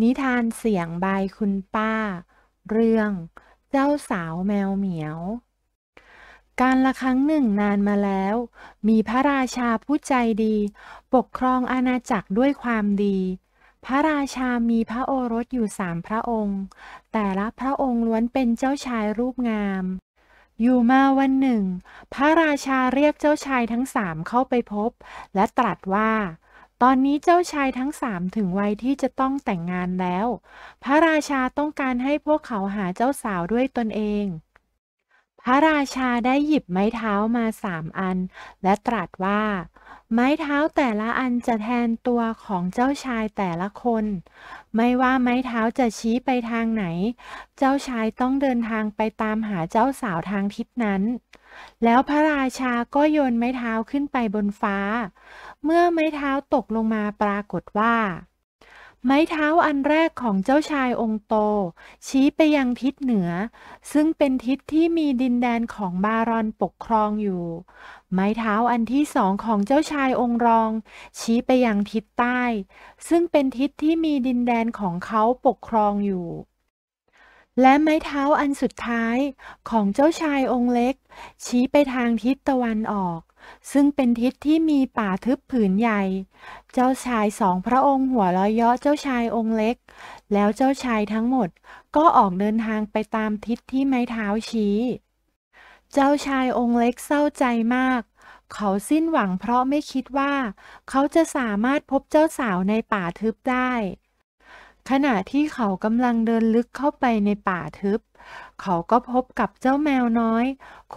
นิทานเสียงบายคุณป้า เรื่อง เจ้าสาวแมวเหมียว การละครั้งหนึ่งนานมาแล้ว มีพระราชาผู้ใจดี ปกครองอาณาจักรด้วยความดี พระราชามีพระโอรสอยู่สามพระองค์ แต่ละพระองค์ล้วนเป็นเจ้าชายรูปงาม อยู่มาวันหนึ่ง พระราชาเรียกเจ้าชายทั้งสามเข้าไปพบและตรัสว่าตอนนี้เจ้าชายทั้งสามถึงวัยที่จะต้องแต่งงานแล้ว พระราชาต้องการให้พวกเขาหาเจ้าสาวด้วยตนเอง พระราชาได้หยิบไม้เท้ามาสามอัน และตรัสว่า ไม้เท้าแต่ละอันจะแทนตัวของเจ้าชายแต่ละคน ไม่ว่าไม้เท้าจะชี้ไปทางไหน เจ้าชายต้องเดินทางไปตามหาเจ้าสาวทางทิศนั้น แล้วพระราชาก็โยนไม้เท้าขึ้นไปบนฟ้าเมื่อไม้เท้าตกลงมาปรากฏว่า ไม้เท้าอันแรกของเจ้าชายองค์โตชี้ไปยังทิศเหนือ ซึ่งเป็นทิศที่มีดินแดนของบารอนปกครองอยู่ ไม้เท้าอันที่สองของเจ้าชายองค์รอง ชี้ไปยังทิศใต้ ซึ่งเป็นทิศที่มีดินแดนของเขาปกครองอยู่ และไม้เท้าอันสุดท้ายของเจ้าชายองค์เล็ก ชี้ไปทางทิศตะวันออกซึ่งเป็นทิศที่มีป่าทึบผืนใหญ่ เจ้าชายสองพระองค์หัวลอยเยาะเจ้าชายองค์เล็ก แล้วเจ้าชายทั้งหมด ก็ออกเดินทางไปตามทิศที่ไม้เท้าชี้ เจ้าชายองค์เล็กเศร้าใจมาก เขาสิ้นหวังเพราะไม่คิดว่า เขาจะสามารถพบเจ้าสาวในป่าทึบได้ ขณะที่เขากำลังเดินลึกเข้าไปในป่าทึบเขาก็พบกับเจ้าแมวน้อย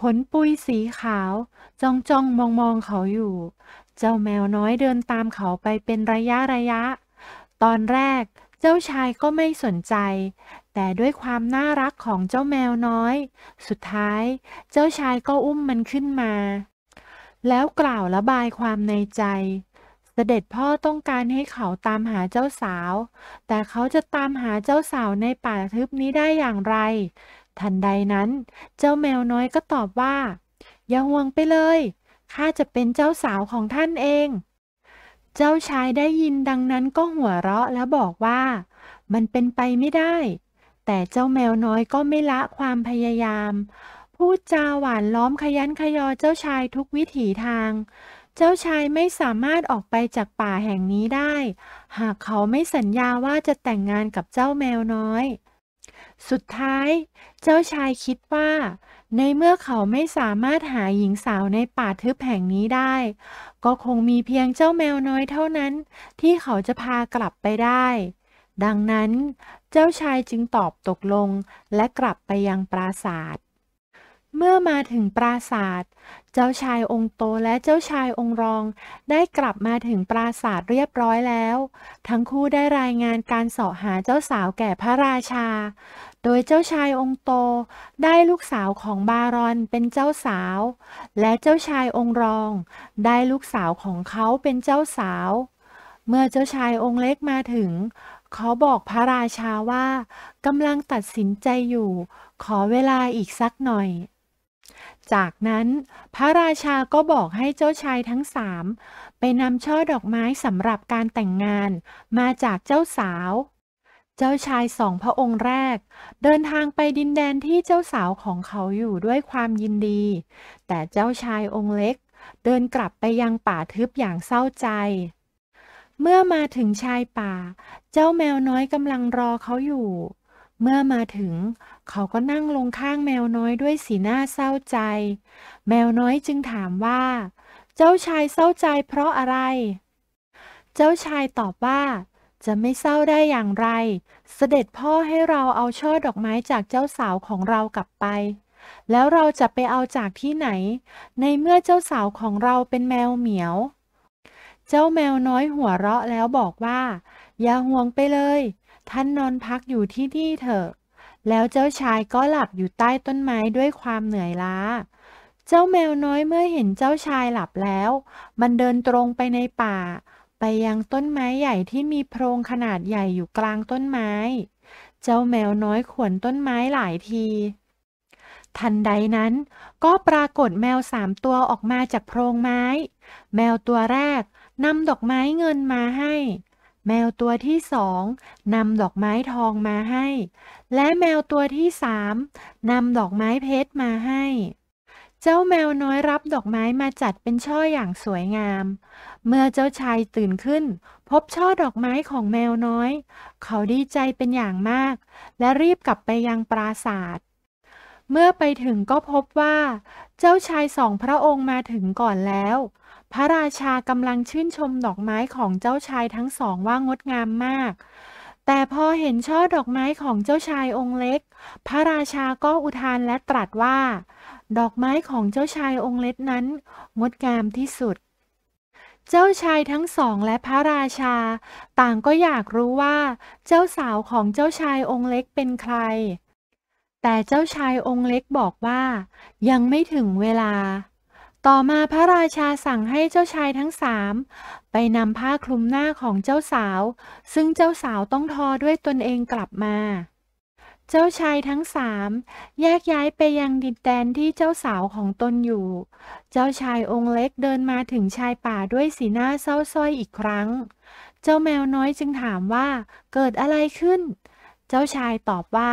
ขนปุยสีขาวจ้องจ้อง มองมองเขาอยู่ เจ้าแมวน้อยเดินตามเขาไปเป็นระยะระยะ ตอนแรก เจ้าชายก็ไม่สนใจ แต่ด้วยความน่ารักของเจ้าแมวน้อย สุดท้าย เจ้าชายก็อุ้มมันขึ้นมา แล้วกล่าวระบายความในใจ เสด็จพ่อต้องการให้เขาตามหาเจ้าสาว แต่เขาจะตามหาเจ้าสาวในป่าทึบนี้ได้อย่างไรทันใดนั้นเจ้าแมวน้อยก็ตอบว่าอย่าห่วงไปเลยข้าจะเป็นเจ้าสาวของท่านเอง เจ้าชายได้ยินดังนั้นก็หัวเราะแล้วบอกว่า มันเป็นไปไม่ได้ แต่เจ้าแมวน้อยก็ไม่ละความพยายามพูดจาหวานล้อมขยันขยอเจ้าชายทุกวิถีทาง เจ้าชายไม่สามารถออกไปจากป่าแห่งนี้ได้ หากเขาไม่สัญญาว่าจะแต่งงานกับเจ้าแมวน้อยสุดท้าย เจ้าชายคิดว่า ในเมื่อเขาไม่สามารถหาหญิงสาวในป่าทึบแห่งนี้ได้ ก็คงมีเพียงเจ้าแมวน้อยเท่านั้น ที่เขาจะพากลับไปได้ ดังนั้น เจ้าชายจึงตอบตกลงและกลับไปยังปราสาท เมื่อมาถึงปราสาทเจ้าชายองค์โตและเจ้าชายองค์รองได้กลับมาถึงปราสาทเรียบร้อยแล้ว ทั้งคู่ได้รายงานการเสาะหาเจ้าสาวแก่พระราชา โดยเจ้าชายองค์โตได้ลูกสาวของบารอนเป็นเจ้าสาว และเจ้าชายองค์รอง ได้ลูกสาวของเขาเป็นเจ้าสาว เมื่อเจ้าชายองค์เล็กมาถึง เขาบอกพระราชาว่ากำลังตัดสินใจอยู่ ขอเวลาอีกสักหน่อยจากนั้นพระราชาก็บอกให้เจ้าชายทั้งสามไปนำช่อดอกไม้สำหรับการแต่งงานมาจากเจ้าสาว เจ้าชายสองพระองค์แรก เดินทางไปดินแดนที่เจ้าสาวของเขาอยู่ด้วยความยินดี แต่เจ้าชายองค์เล็กเดินกลับไปยังป่าทึบอย่างเศร้าใจ เมื่อมาถึงชายป่า เจ้าแมวน้อยกำลังรอเขาอยู่เมื่อมาถึง เขาก็นั่งลงข้างแมวน้อยด้วยสีหน้าเศร้าใจ แมวน้อยจึงถามว่า เจ้าชายเศร้าใจเพราะอะไร เจ้าชายตอบว่า จะไม่เศร้าได้อย่างไร เสด็จพ่อให้เราเอาช่อดอกไม้จากเจ้าสาวของเรากลับไป แล้วเราจะไปเอาจากที่ไหน ในเมื่อเจ้าสาวของเราเป็นแมวเหมียว เจ้าแมวน้อยหัวเราะแล้วบอกว่า อย่าห่วงไปเลยท่านนอนพักอยู่ที่นี่เถอะ แล้วเจ้าชายก็หลับอยู่ใต้ต้นไม้ด้วยความเหนื่อยล้า เจ้าแมวน้อยเมื่อเห็นเจ้าชายหลับแล้ว มันเดินตรงไปในป่า ไปยังต้นไม้ใหญ่ที่มีโพรงขนาดใหญ่อยู่กลางต้นไม้ เจ้าแมวน้อยขวนต้นไม้หลายที ทันใดนั้นก็ปรากฏแมวสามตัวออกมาจากโพรงไม้ แมวตัวแรกนำดอกไม้เงินมาให้แมวตัวที่สองนำดอกไม้ทองมาให้ และแมวตัวที่สามนำดอกไม้เพชรมาให้ เจ้าแมวน้อยรับดอกไม้มาจัดเป็นช่ออย่างสวยงาม เมื่อเจ้าชายตื่นขึ้นพบช่อดอกไม้ของแมวน้อย เขาดีใจเป็นอย่างมากและรีบกลับไปยังปราศาสตร์เมื่อไปถึงก็พบว่าเจ้าชายสองพระองค์มาถึงก่อนแล้วพระราชากำลังชื่นชมดอกไม้ของเจ้าชายทั้งสองว่างดงามมาก แต่พอเห็นช่อดอกไม้ของเจ้าชายองค์เล็ก พระราชาก็อุทานและตรัสว่า ดอกไม้ของเจ้าชายองค์เล็กนั้นงดงามที่สุด เจ้าชายทั้งสองและพระราชา ต่างก็อยากรู้ว่า เจ้าสาวของเจ้าชายองค์เล็กเป็นใคร แต่เจ้าชายองค์เล็กบอกว่ายังไม่ถึงเวลาต่อมาพระราชาสั่งให้เจ้าชายทั้งสามไปนำผ้าคลุมหน้าของเจ้าสาว ซึ่งเจ้าสาวต้องทอด้วยตนเองกลับมา เจ้าชายทั้งสามแยกย้ายไปยังดินแดนที่เจ้าสาวของตนอยู่ เจ้าชายองค์เล็กเดินมาถึงชายป่าด้วยสีหน้าเศร้าส้อยอีกครั้ง เจ้าแมวน้อยจึงถามว่า เกิดอะไรขึ้น เจ้าชายตอบว่า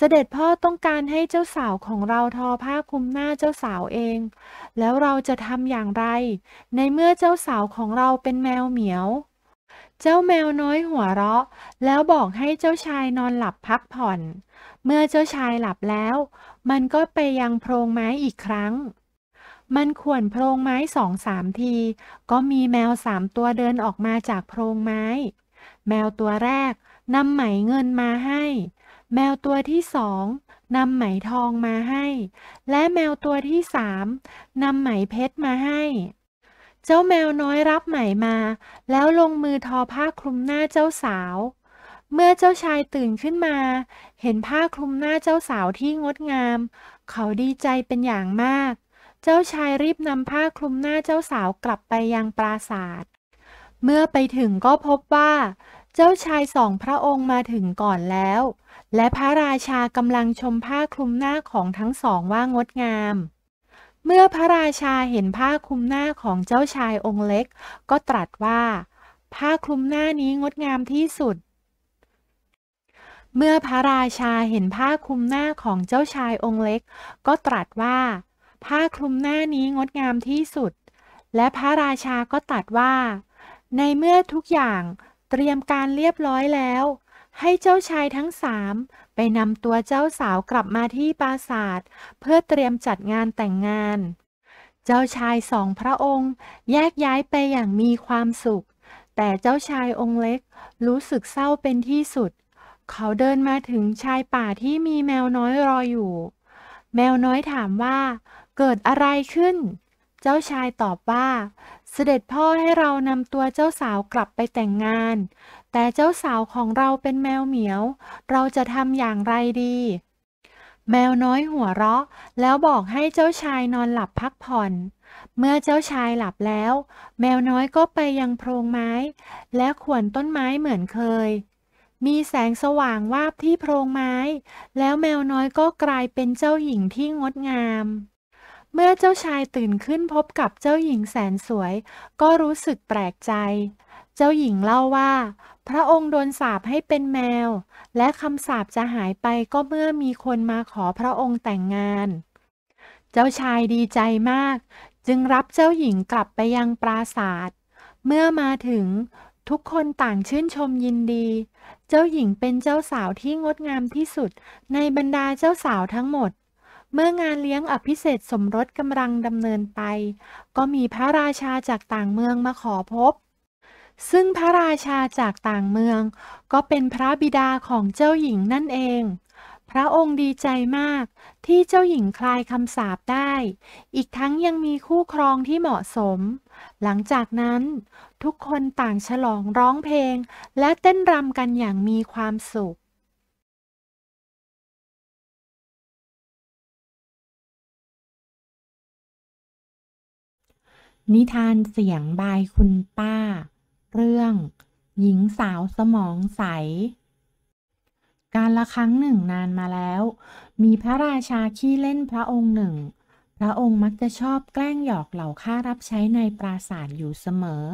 เสด็จพ่อต้องการให้เจ้าสาวของเราทอผ้าคลุมหน้าเจ้าสาวเอง แล้วเราจะทำอย่างไร ในเมื่อเจ้าสาวของเราเป็นแมวเหมียว เจ้าแมวน้อยหัวเราะ แล้วบอกให้เจ้าชายนอนหลับพักผ่อน เมื่อเจ้าชายหลับแล้ว มันก็ไปยังโพรงไม้อีกครั้ง มันข่วนโพรงไม้สองสามที ก็มีแมวสามตัวเดินออกมาจากโพรงไม้ แมวตัวแรกนำไหมเงินมาให้แมวตัวที่สองนำไหมทองมาให้ และแมวตัวที่สามนำไหมเพชรมาให้ เจ้าแมวน้อยรับไหมมา แล้วลงมือทอผ้าคลุมหน้าเจ้าสาว เมื่อเจ้าชายตื่นขึ้นมา เห็นผ้าคลุมหน้าเจ้าสาวที่งดงาม เขาดีใจเป็นอย่างมาก เจ้าชายรีบนำผ้าคลุมหน้าเจ้าสาวกลับไปยังปราสาท เมื่อไปถึงก็พบว่า เจ้าชายสองพระองค์มาถึงก่อนแล้วและพระราชากำลังชมผ้าคลุมหน้าของทั้งสองว่างดงาม เมื่อพระราชาเห็นผ้าคลุมหน้าของเจ้าชายองค์เล็ก ก็ตรัสว่า ผ้าคลุมหน้านี้งดงามที่สุด เมื่อพระราชาเห็นผ้าคลุมหน้าของเจ้าชายองค์เล็ก ก็ตรัสว่า ผ้าคลุมหน้านี้งดงามที่สุด และพระราชาก็ตรัสว่า ในเมื่อทุกอย่างเตรียมการเรียบร้อยแล้วให้เจ้าชายทั้งสามไปนำตัวเจ้าสาวกลับมาที่ปราสาทเพื่อเตรียมจัดงานแต่งงาน เจ้าชายสองพระองค์แยกย้ายไปอย่างมีความสุข แต่เจ้าชายองค์เล็กรู้สึกเศร้าเป็นที่สุด เขาเดินมาถึงชายป่าที่มีแมวน้อยรออยู่ แมวน้อยถามว่า เกิดอะไรขึ้นเจ้าชายตอบว่า เสด็จพ่อให้เรานำตัวเจ้าสาวกลับไปแต่งงาน แต่เจ้าสาวของเราเป็นแมวเหมียว เราจะทำอย่างไรดี แมวน้อยหัวเราะแล้วบอกให้เจ้าชายนอนหลับพักผ่อน เมื่อเจ้าชายหลับแล้ว แมวน้อยก็ไปยังโพรงไม้ และขวนต้นไม้เหมือนเคย มีแสงสว่างวาบที่โพรงไม้ แล้วแมวน้อยก็กลายเป็นเจ้าหญิงที่งดงามเมื่อเจ้าชายตื่นขึ้นพบกับเจ้าหญิงแสนสวย ก็รู้สึกแปลกใจ เจ้าหญิงเล่าว่า พระองค์โดนสาปให้เป็นแมว และคำสาปจะหายไปก็เมื่อมีคนมาขอพระองค์แต่งงาน เจ้าชายดีใจมาก จึงรับเจ้าหญิงกลับไปยังปราศาสเมื่อมาถึงทุกคนต่างชื่นชมยินดี เจ้าหญิงเป็นเจ้าสาวที่งดงามที่สุด ในบรรดาเจ้าสาวทั้งหมดเมื่องานเลี้ยงอภิเษกสมรสกำลังดำเนินไปก็มีพระราชาจากต่างเมืองมาขอพบ ซึ่งพระราชาจากต่างเมืองก็เป็นพระบิดาของเจ้าหญิงนั่นเอง พระองค์ดีใจมากที่เจ้าหญิงคลายคำสาปได้ อีกทั้งยังมีคู่ครองที่เหมาะสม หลังจากนั้นทุกคนต่างฉลองร้องเพลงและเต้นรำกันอย่างมีความสุขนิทานเสียงบายคุณป้า เรื่อง หญิงสาวสมองใส การละครั้งหนึ่งนานมาแล้ว มีพระราชาขี้เล่นพระองค์หนึ่ง พระองค์มักจะชอบแกล้งหยอกเหล่าข้ารับใช้ในปราสาทอยู่เสมอ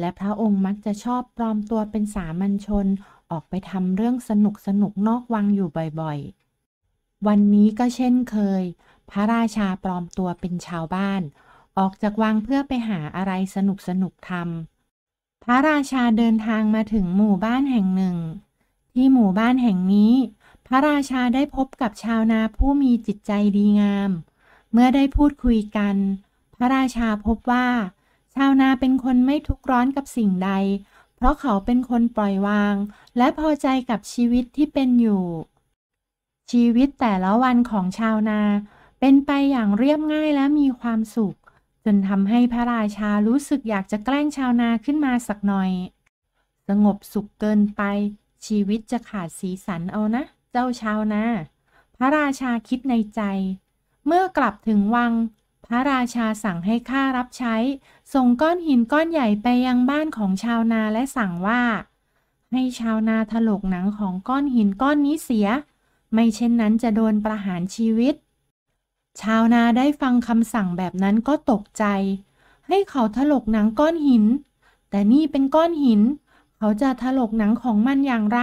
และพระองค์มักจะชอบปลอมตัวเป็นสามัญชนออกไปทำเรื่องสนุกสนุกนอกวังอยู่บ่อยๆ วันนี้ก็เช่นเคย พระราชาปลอมตัวเป็นชาวบ้านออกจากวังเพื่อไปหาอะไรสนุกสนุกทำพระราชาเดินทางมาถึงหมู่บ้านแห่งหนึ่ง ที่หมู่บ้านแห่งนี้ พระราชาได้พบกับชาวนาผู้มีจิตใจดีงาม เมื่อได้พูดคุยกัน พระราชาพบว่า ชาวนาเป็นคนไม่ทุกร้อนกับสิ่งใด เพราะเขาเป็นคนปล่อยวาง และพอใจกับชีวิตที่เป็นอยู่ ชีวิตแต่ละวันของชาวนาเป็นไปอย่างเรียบง่ายและมีความสุขจนทำให้พระราชารู้สึกอยากจะแกล้งชาวนาขึ้นมาสักหน่อย สงบสุขเกินไป ชีวิตจะขาดสีสันเอานะ เจ้าชาวนา พระราชาคิดในใจ เมื่อกลับถึงวัง พระราชาสั่งให้ข้ารับใช้ส่งก้อนหินก้อนใหญ่ไปยังบ้านของชาวนาและสั่งว่า ให้ชาวนาถลกหนังของก้อนหินก้อนนี้เสีย ไม่เช่นนั้นจะโดนประหารชีวิตชาวนาได้ฟังคำสั่งแบบนั้นก็ตกใจ ให้เขาถลกหนังก้อนหิน แต่นี่เป็นก้อนหิน เขาจะถลกหนังของมันอย่างไร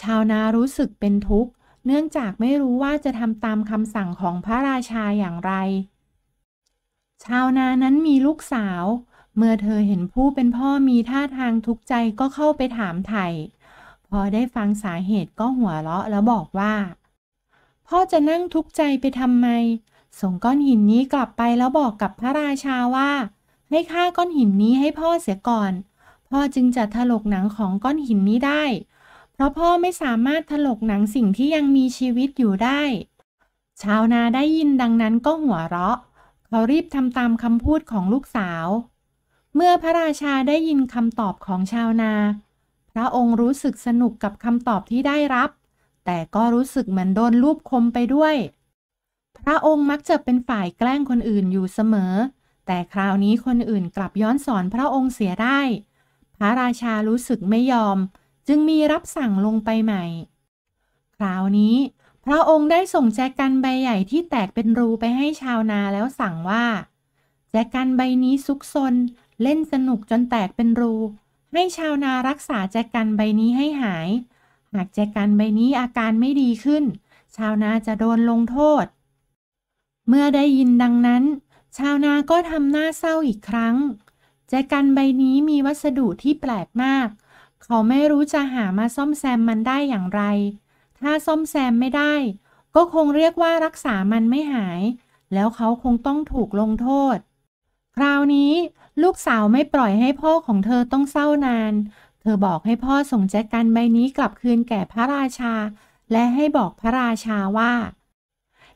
ชาวนารู้สึกเป็นทุกข์ เนื่องจากไม่รู้ว่าจะทำตามคำสั่งของพระราชาอย่างไร ชาวนานั้นมีลูกสาว เมื่อเธอเห็นผู้เป็นพ่อมีท่าทางทุกข์ใจก็เข้าไปถามไถ่พอได้ฟังสาเหตุก็หัวเราะแล้วบอกว่าพ่อจะนั่งทุกข์ใจไปทำไม ส่งก้อนหินนี้กลับไปแล้วบอกกับพระราชาว่า ให้ฆ่าก้อนหินนี้ให้พ่อเสียก่อน พ่อจึงจะถลกหนังของก้อนหินนี้ได้ เพราะพ่อไม่สามารถถลกหนังสิ่งที่ยังมีชีวิตอยู่ได้ ชาวนาได้ยินดังนั้นก็หัวเราะ เขารีบทำตามคำพูดของลูกสาว เมื่อพระราชาได้ยินคำตอบของชาวนา พระองค์รู้สึกสนุกกับคำตอบที่ได้รับแต่ก็รู้สึกเหมือนโดนลูบคมไปด้วย พระองค์มักจะเป็นฝ่ายแกล้งคนอื่นอยู่เสมอ แต่คราวนี้คนอื่นกลับย้อนสอนพระองค์เสียได้ พระราชารู้สึกไม่ยอม จึงมีรับสั่งลงไปใหม่ คราวนี้พระองค์ได้ส่งแจกันใบใหญ่ที่แตกเป็นรูไปให้ชาวนาแล้วสั่งว่า แจกันใบนี้ซุกซนเล่นสนุกจนแตกเป็นรู ให้ชาวนารักษาแจกันใบนี้ให้หายากแจกันใบนี้อาการไม่ดีขึ้น ชาวนาจะโดนลงโทษ เมื่อได้ยินดังนั้น ชาวนาก็ทำหน้าเศร้าอีกครั้งแจกันใบนี้มีวัสดุที่แปลกมาก เขาไม่รู้จะหามาซ่อมแซมมันได้อย่างไร ถ้าซ่อมแซมไม่ได้ ก็คงเรียกว่ารักษามันไม่หาย แล้วเขาคงต้องถูกลงโทษ คราวนี้ลูกสาวไม่ปล่อยให้พ่อของเธอต้องเศร้านานเธอบอกให้พ่อส่งแจกันใบนี้กลับคืนแก่พระราชา และให้บอกพระราชาว่า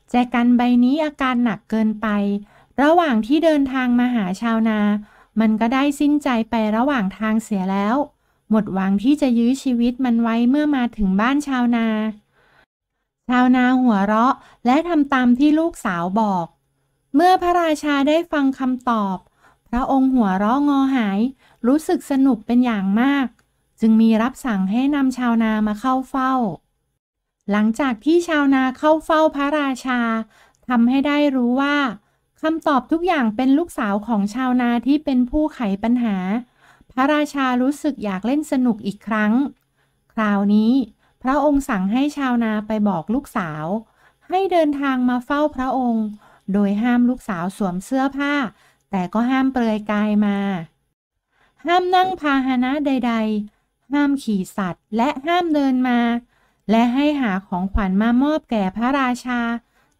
แจกันใบนี้อาการหนักเกินไป ระหว่างที่เดินทางมาหาชาวนา มันก็ได้สิ้นใจไประหว่างทางเสียแล้ว หมดหวังที่จะยื้อชีวิตมันไว้เมื่อมาถึงบ้านชาวนา ชาวนาหัวเราะและทำตามที่ลูกสาวบอก เมื่อพระราชาได้ฟังคำตอบ พระองค์หัวเราะงอหาย รู้สึกสนุกเป็นอย่างมากจึงมีรับสั่งให้นำชาวนามาเข้าเฝ้า หลังจากที่ชาวนาเข้าเฝ้าพระราชา ทำให้ได้รู้ว่าคำตอบทุกอย่างเป็นลูกสาวของชาวนาที่เป็นผู้ไขปัญหา พระราชารู้สึกอยากเล่นสนุกอีกครั้ง คราวนี้ พระองค์สั่งให้ชาวนาไปบอกลูกสาว ให้เดินทางมาเฝ้าพระองค์ โดยห้ามลูกสาวสวมเสื้อผ้า แต่ก็ห้ามเปลือยกายมา ห้ามนั่งพาหนะใดห้ามขี่สัตว์และห้ามเดินมา และให้หาของขวัญมามอบแก่พระราชา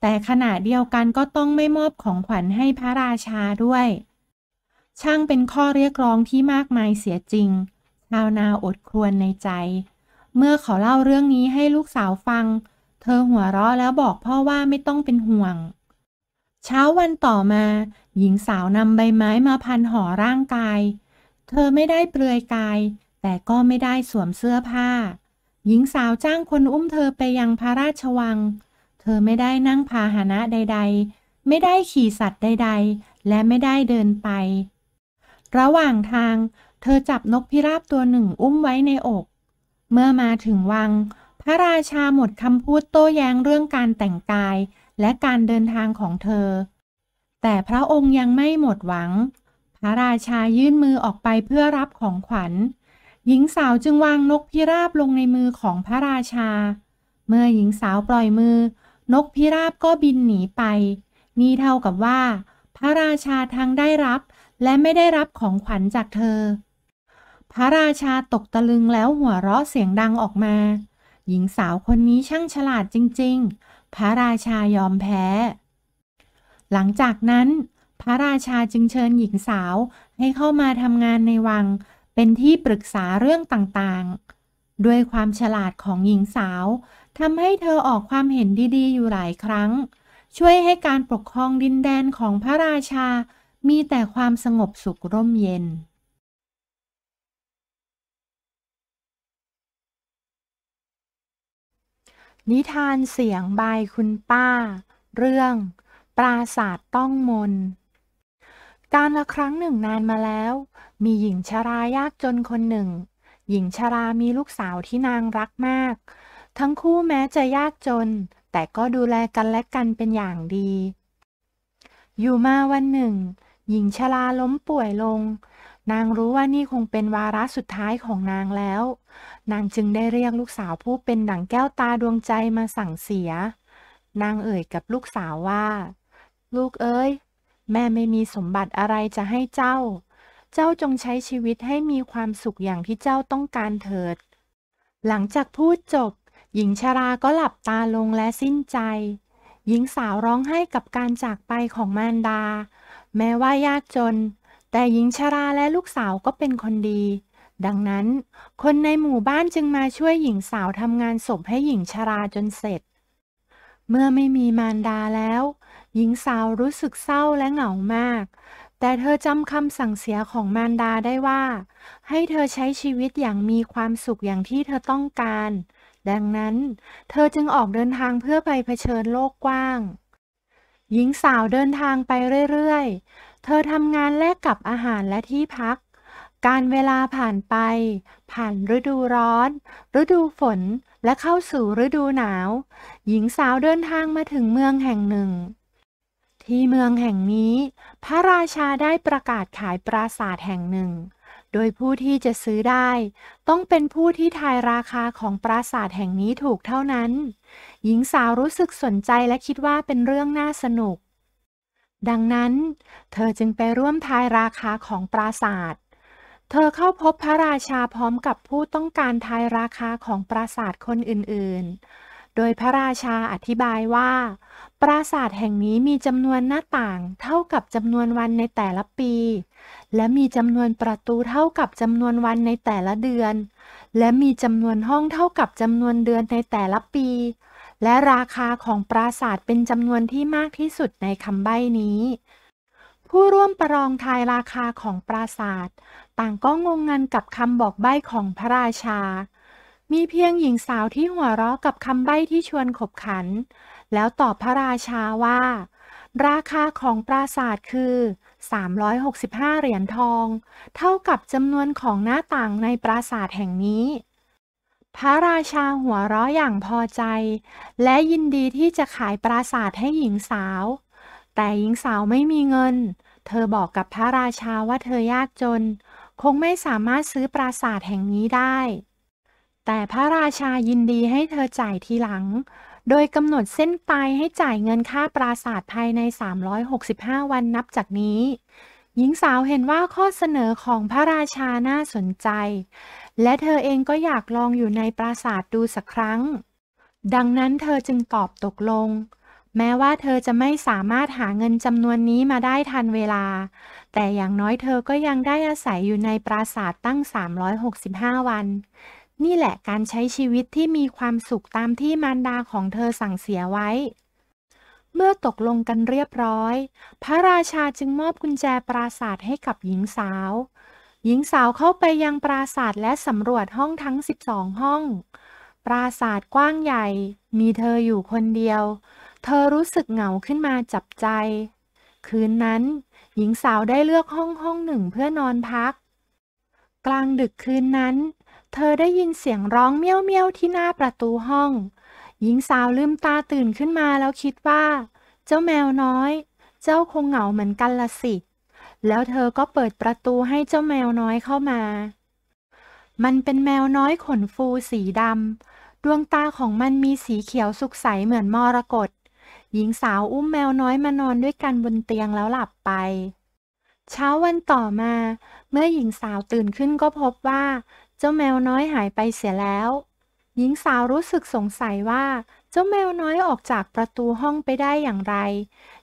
แต่ขณะเดียวกันก็ต้องไม่มอบของขวัญให้พระราชาด้วย ช่างเป็นข้อเรียกร้องที่มากมายเสียจริงชาวนาอดครวญในใจ เมื่อเขาเล่าเรื่องนี้ให้ลูกสาวฟัง เธอหัวเราะแล้วบอกพ่อว่าไม่ต้องเป็นห่วง เช้าวันต่อมา หญิงสาวนำใบไม้มาพันห่อร่างกาย เธอไม่ได้เปลือยกายแต่ก็ไม่ได้สวมเสื้อผ้า หญิงสาวจ้างคนอุ้มเธอไปยังพระราชวัง เธอไม่ได้นั่งพาหนะใด ๆ ไม่ได้ขี่สัตว์ใด ๆ และไม่ได้เดินไป ระหว่างทางเธอจับนกพิราบตัวหนึ่งอุ้มไว้ในอก เมื่อมาถึงวังพระราชาหมดคำพูดโต้แย้งเรื่องการแต่งกายและการเดินทางของเธอ แต่พระองค์ยังไม่หมดหวัง พระราชายื่นมือออกไปเพื่อรับของขวัญหญิงสาวจึงวางนกพิราบลงในมือของพระราชา เมื่อหญิงสาวปล่อยมือ นกพิราบก็บินหนีไป นี่เท่ากับว่า พระราชาทั้งได้รับและไม่ได้รับของขวัญจากเธอ พระราชาตกตะลึงแล้วหัวเราะเสียงดังออกมา หญิงสาวคนนี้ช่างฉลาดจริงๆ พระราชายอมแพ้ หลังจากนั้น พระราชาจึงเชิญหญิงสาวให้เข้ามาทำงานในวังเป็นที่ปรึกษาเรื่องต่างๆ ด้วยความฉลาดของหญิงสาวทำให้เธอออกความเห็นดีๆ อยู่หลายครั้ง ช่วยให้การปกครองดินแดนของพระราชามีแต่ความสงบสุขร่มเย็น นิทานเสียงบายคุณป้า เรื่อง ปราศาสตร์ต้องมน การละครั้งหนึ่งนานมาแล้วมีหญิงชรายากจนคนหนึ่ง หญิงชรามีลูกสาวที่นางรักมาก ทั้งคู่แม้จะยากจน แต่ก็ดูแลกันและกันเป็นอย่างดี อยู่มาวันหนึ่ง หญิงชราล้มป่วยลง นางรู้ว่านี่คงเป็นวาระสุดท้ายของนางแล้ว นางจึงได้เรียกลูกสาวผู้เป็นดั่งแก้วตาดวงใจมาสั่งเสีย นางเอ่ยกับลูกสาวว่า ลูกเอ้ยแม่ไม่มีสมบัติอะไรจะให้เจ้าเจ้าจงใช้ชีวิตให้มีความสุขอย่างที่เจ้าต้องการเถิด หลังจากพูดจบ หญิงชราก็หลับตาลงและสิ้นใจ หญิงสาวร้องไห้กับการจากไปของมารดา แม้ว่ายากจน แต่หญิงชราและลูกสาวก็เป็นคนดี ดังนั้น คนในหมู่บ้านจึงมาช่วยหญิงสาวทำงานศพให้หญิงชราจนเสร็จ เมื่อไม่มีมารดาแล้ว หญิงสาวรู้สึกเศร้าและเหงามากแต่เธอจำคำสั่งเสียของมารดาได้ว่า ให้เธอใช้ชีวิตอย่างมีความสุขอย่างที่เธอต้องการ ดังนั้น เธอจึงออกเดินทางเพื่อไปเผชิญโลกกว้าง หญิงสาวเดินทางไปเรื่อยๆเธอทำงานแลกกับอาหารและที่พัก การเวลาผ่านไป ผ่านฤดูร้อน ฤดูฝน และเข้าสู่ฤดูหนาว หญิงสาวเดินทางมาถึงเมืองแห่งหนึ่งที่เมืองแห่งนี้ พระราชาได้ประกาศขายปราสาทแห่งหนึ่ง โดยผู้ที่จะซื้อได้ ต้องเป็นผู้ที่ทายราคาของปราสาทแห่งนี้ถูกเท่านั้น หญิงสาวรู้สึกสนใจและคิดว่าเป็นเรื่องน่าสนุก ดังนั้นเธอจึงไปร่วมทายราคาของปราสาท เธอเข้าพบพระราชาพร้อมกับผู้ต้องการทายราคาของปราสาทคนอื่นๆโดยพระราชาอธิบายว่า ปราสาทแห่งนี้มีจำนวนหน้าต่างเท่ากับจำนวนวันในแต่ละปี และมีจำนวนประตูเท่ากับจำนวนวันในแต่ละเดือน และมีจำนวนห้องเท่ากับจำนวนเดือนในแต่ละปี และราคาของปราสาท เป็นจำนวนที่มากที่สุดในคำใบ้นี้ ผู้ร่วมประลองทายราคาของปราสาท ต่างก็งงงันกับคำบอกใบ้ของพระราชามีเพียงหญิงสาวที่หัวเราะกับคำใบ้ที่ชวนขบขัน แล้วตอบพระราชาว่า ราคาของปราสาทคือ 365เหรียญทอง เท่ากับจำนวนของหน้าต่างในปราสาทแห่งนี้ พระราชาหัวเราะอย่างพอใจ และยินดีที่จะขายปราสาทให้หญิงสาว แต่หญิงสาวไม่มีเงิน เธอบอกกับพระราชาว่าเธอยากจน คงไม่สามารถซื้อปราสาทแห่งนี้ได้แต่พระราชายินดีให้เธอจ่ายทีหลัง โดยกำหนดเส้นตายให้จ่ายเงินค่าปราสาทภายใน 365 วันนับจากนี้ หญิงสาวเห็นว่าข้อเสนอของพระราชาน่าสนใจ และเธอเองก็อยากลองอยู่ในปราสาทดูสักครั้ง ดังนั้นเธอจึงตอบตกลง แม้ว่าเธอจะไม่สามารถหาเงินจำนวนนี้มาได้ทันเวลา แต่อย่างน้อยเธอก็ยังได้อาศัยอยู่ในปราสาทตั้ง 365 วันนี่แหละการใช้ชีวิตที่มีความสุขตามที่มารดาของเธอสั่งเสียไว้ เมื่อตกลงกันเรียบร้อย พระราชาจึงมอบกุญแจปราสาทให้กับหญิงสาว หญิงสาวเข้าไปยังปราสาท และสำรวจห้องทั้ง 12 ห้อง ปราสาทกว้างใหญ่ มีเธออยู่คนเดียว เธอรู้สึกเหงาขึ้นมาจับใจ คืนนั้น หญิงสาวได้เลือกห้องห้องหนึ่งเพื่อนอนพัก กลางดึกคืนนั้นเธอได้ยินเสียงร้องเมี้ยวเมี้ยวที่หน้าประตูห้อง หญิงสาวลืมตาตื่นขึ้นมาแล้วคิดว่า เจ้าแมวน้อย เจ้าคงเหงาเหมือนกันละสิ แล้วเธอก็เปิดประตูให้เจ้าแมวน้อยเข้ามา มันเป็นแมวน้อยขนฟูสีดำดวงตาของมันมีสีเขียวสุกใส เหมือนมรกตหญิงสาวอุ้มแมวน้อยมานอนด้วยกันบนเตียงแล้วหลับไป เช้าวันต่อมา เมื่อหญิงสาวตื่นขึ้นก็พบว่าจ้าแมวน้อยหายไปเสียแล้ว หญิงสาวรู้สึกสงสัยว่าเจ้าแมวน้อยออกจากประตูห้องไปได้อย่างไร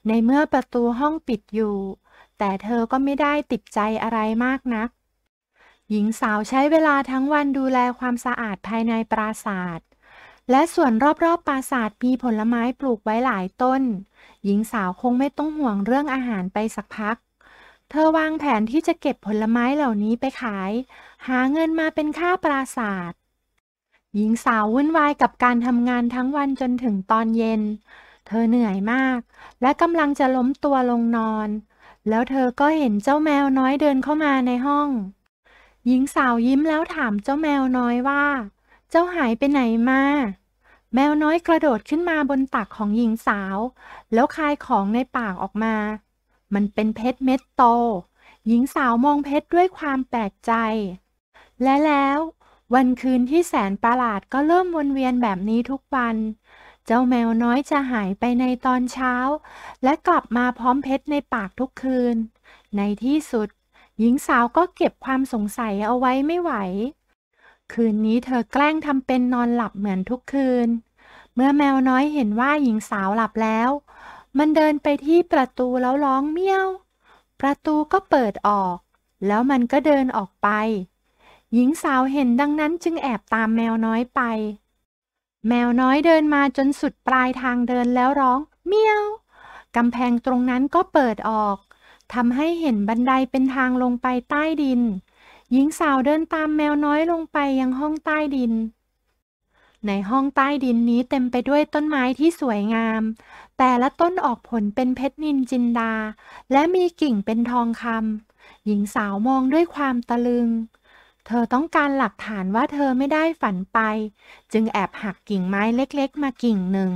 ในเมื่อประตูห้องปิดอยู่ แต่เธอก็ไม่ได้ติดใจอะไรมากนัก หญิงสาวใช้เวลาทั้งวันดูแลความสะอาดภายในปราสาท และส่วนรอบๆ ปราสาทมีผลไม้ปลูกไว้หลายต้น หญิงสาวคงไม่ต้องห่วงเรื่องอาหารไปสักพัก เธอวางแผนที่จะเก็บผลไม้เหล่านี้ไปขายหาเงินมาเป็นค่าปราศาสตร์หญิงสาววุ่นวายกับการทำงานทั้งวันจนถึงตอนเย็น เธอเหนื่อยมาก และกำลังจะล้มตัวลงนอน แล้วเธอก็เห็นเจ้าแมวน้อยเดินเข้ามาในห้อง หญิงสาวยิ้มแล้วถามเจ้าแมวน้อยว่า เจ้าหายไปไหนมา แมวน้อยกระโดดขึ้นมาบนตักของหญิงสาว แล้วคายของในปากออกมา มันเป็นเพชรเม็ดโต หญิงสาวมองเพชรด้วยความแปลกใจและแล้ววันคืนที่แสนประหลาดก็เริ่มวนเวียนแบบนี้ทุกวัน เจ้าแมวน้อยจะหายไปในตอนเช้า และกลับมาพร้อมเพชรในปากทุกคืน ในที่สุด หญิงสาวก็เก็บความสงสัยเอาไว้ไม่ไหว คืนนี้เธอแกล้งทำเป็นนอนหลับเหมือนทุกคืน เมื่อแมวน้อยเห็นว่าหญิงสาวหลับแล้ว มันเดินไปที่ประตูแล้วร้องเมี้ยว ประตูก็เปิดออก แล้วมันก็เดินออกไปหญิงสาวเห็นดังนั้นจึงแอบตามแมวน้อยไป แมวน้อยเดินมาจนสุดปลายทางเดินแล้วร้องเมียว กำแพงตรงนั้นก็เปิดออก ทำให้เห็นบันไดเป็นทางลงไปใต้ดิน หญิงสาวเดินตามแมวน้อยลงไปยังห้องใต้ดิน ในห้องใต้ดินนี้เต็มไปด้วยต้นไม้ที่สวยงาม แต่ละต้นออกผลเป็นเพชรนินจินดา และมีกิ่งเป็นทองคำ หญิงสาวมองด้วยความตะลึงเธอต้องการหลักฐานว่าเธอไม่ได้ฝันไป จึงแอบหักกิ่งไม้เล็ก ๆ มากิ่งหนึ่ง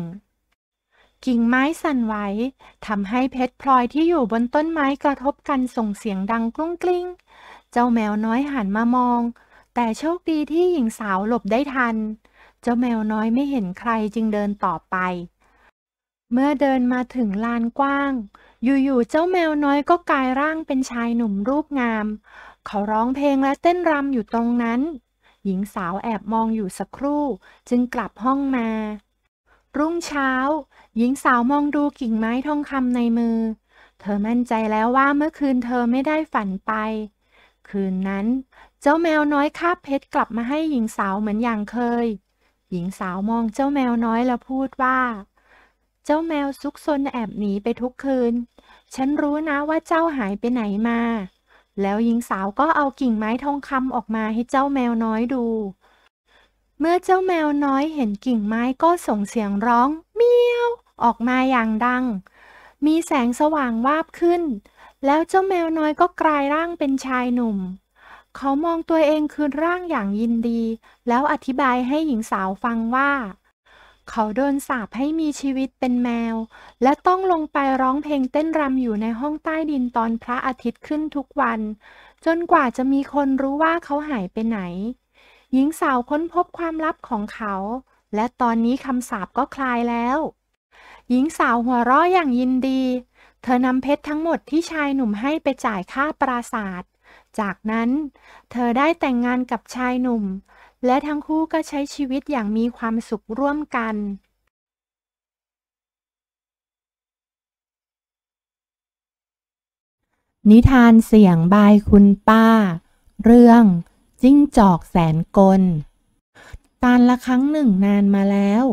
กิ่งไม้สั่นไหวทำให้เพชรพลอยที่อยู่บนต้นไม้กระทบกันส่งเสียงดังกรุ้งกลิ้งเจ้าแมวน้อยหันมามอง แต่โชคดีที่หญิงสาวหลบได้ทัน เจ้าแมวน้อยไม่เห็นใครจึงเดินต่อไป เมื่อเดินมาถึงลานกว้าง อยู่ๆเจ้าแมวน้อยก็กลายร่างเป็นชายหนุ่มรูปงามเขาร้องเพลงและเต้นรำอยู่ตรงนั้น หญิงสาวแอบมองอยู่สักครู่จึงกลับห้องมา รุ่งเช้า หญิงสาวมองดูกิ่งไม้ทองคำในมือ เธอมั่นใจแล้วว่าเมื่อคืนเธอไม่ได้ฝันไป คืนนั้น เจ้าแมวน้อยคาบเพชรกลับมาให้หญิงสาวเหมือนอย่างเคย หญิงสาวมองเจ้าแมวน้อยแล้วพูดว่า เจ้าแมวซุกซนแอบหนีไปทุกคืน ฉันรู้นะว่าเจ้าหายไปไหนมาแล้วหญิงสาวก็เอากิ่งไม้ทองคำออกมาให้เจ้าแมวน้อยดู เมื่อเจ้าแมวน้อยเห็นกิ่งไม้ก็ส่งเสียงร้องเมียวออกมาอย่างดัง มีแสงสว่างวาบขึ้น แล้วเจ้าแมวน้อยก็กลายร่างเป็นชายหนุ่ม เขามองตัวเองคืนร่างอย่างยินดี แล้วอธิบายให้หญิงสาวฟังว่าเขาโดนสาปให้มีชีวิตเป็นแมว และต้องลงไปร้องเพลงเต้นรำอยู่ในห้องใต้ดินตอนพระอาทิตย์ขึ้นทุกวัน จนกว่าจะมีคนรู้ว่าเขาหายไปไหน หญิงสาวค้นพบความลับของเขา และตอนนี้คำสาปก็คลายแล้ว หญิงสาวหัวเราะอย่างยินดี เธอนำเพชรทั้งหมดที่ชายหนุ่มให้ไปจ่ายค่าปราศาสจากนั้น เธอได้แต่งงานกับชายหนุ่มและทั้งคู่ก็ใช้ชีวิตอย่างมีความสุขร่วมกัน นิทานเสียงบายคุณป้า เรื่องจิ้งจอกแสนกล ตานละครั้งหนึ่งนานมาแล้ว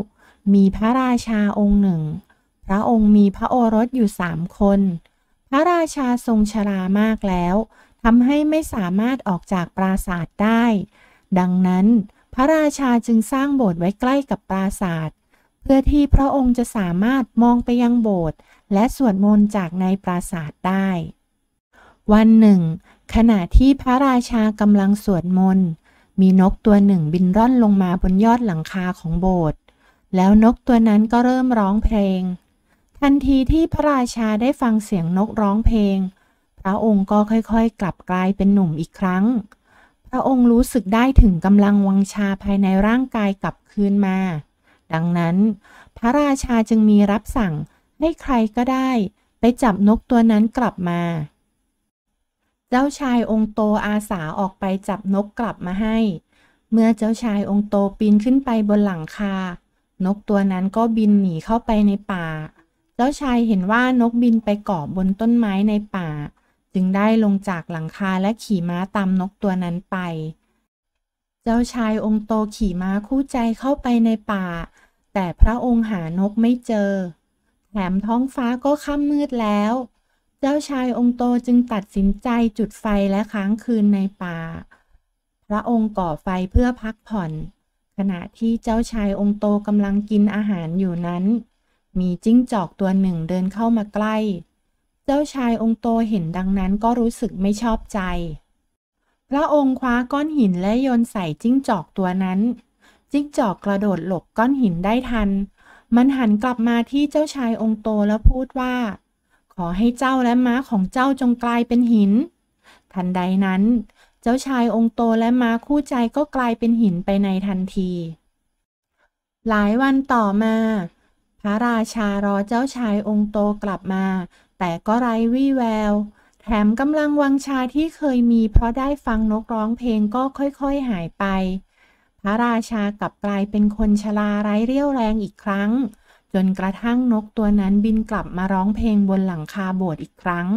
มีพระราชาองค์หนึ่ง พระองค์มีพระโอรสอยู่สามคน พระราชาทรงชรามากแล้วทำให้ไม่สามารถออกจากปราสาทได้ดังนั้นพระราชาจึงสร้างโบสถ์ไว้ใกล้กับปราสาทเพื่อที่พระองค์จะสามารถมองไปยังโบสถ์และสวดมนต์จากในปราสาทได้ วันหนึ่ง ขณะที่พระราชากำลังสวดมนต์มีนกตัวหนึ่งบินร่อนลงมาบนยอดหลังคาของโบสถ์แล้วนกตัวนั้นก็เริ่มร้องเพลง ทันทีที่พระราชาได้ฟังเสียงนกร้องเพลง พระองค์ก็ค่อยๆ กลับกลายเป็นหนุ่มอีกครั้งพระองค์รู้สึกได้ถึงกำลังวังชาภายในร่างกายกลับคืนมา ดังนั้นพระราชาจึงมีรับสั่งให้ใครก็ได้ ไปจับนกตัวนั้นกลับมา เจ้าชายองค์โตอาสาออกไปจับนกกลับมาให้ เมื่อเจ้าชายองค์โตปีนขึ้นไปบนหลังคา นกตัวนั้นก็บินหนีเข้าไปในป่า เจ้าชายเห็นว่านกบินไปเกาะบนต้นไม้ในป่าจึงได้ลงจากหลังคาและขี่ม้าตามนกตัวนั้นไป เจ้าชายองค์โตขี่ม้าคู่ใจเข้าไปในป่า แต่พระองค์หานกไม่เจอแถมท้องฟ้าก็ค่ำมืดแล้ว เจ้าชายองค์โตจึงตัดสินใจจุดไฟและค้างคืนในป่า พระองค์ก่อไฟเพื่อพักผ่อน ขณะที่เจ้าชายองค์โตกำลังกินอาหารอยู่นั้น มีจิ้งจอกตัวหนึ่งเดินเข้ามาใกล้เจ้าชายองค์โตเห็นดังนั้นก็รู้สึกไม่ชอบใจ พระองค์คว้าก้อนหินและโยนใส่จิ้งจอกตัวนั้น จิ้งจอกกระโดดหลบก้อนหินได้ทัน มันหันกลับมาที่เจ้าชายองค์โตแล้วพูดว่า ขอให้เจ้าและม้าของเจ้าจงกลายเป็นหิน ทันใดนั้น เจ้าชายองค์โตและม้าคู่ใจก็กลายเป็นหินไปในทันที หลายวันต่อมา พระราชารอเจ้าชายองค์โตกลับมาแต่ก็ไร้วี่แวว แถมกำลังวังชาที่เคยมี เพราะได้ฟังนกร้องเพลงก็ค่อยๆหายไป พระราชากลับกลายเป็นคนชราไร้เรี่ยวแรงอีกครั้ง จนกระทั่ง นกตัวนั้นบินกลับมาร้องเพลงบนหลังคาโบสถ์อีกครั้ง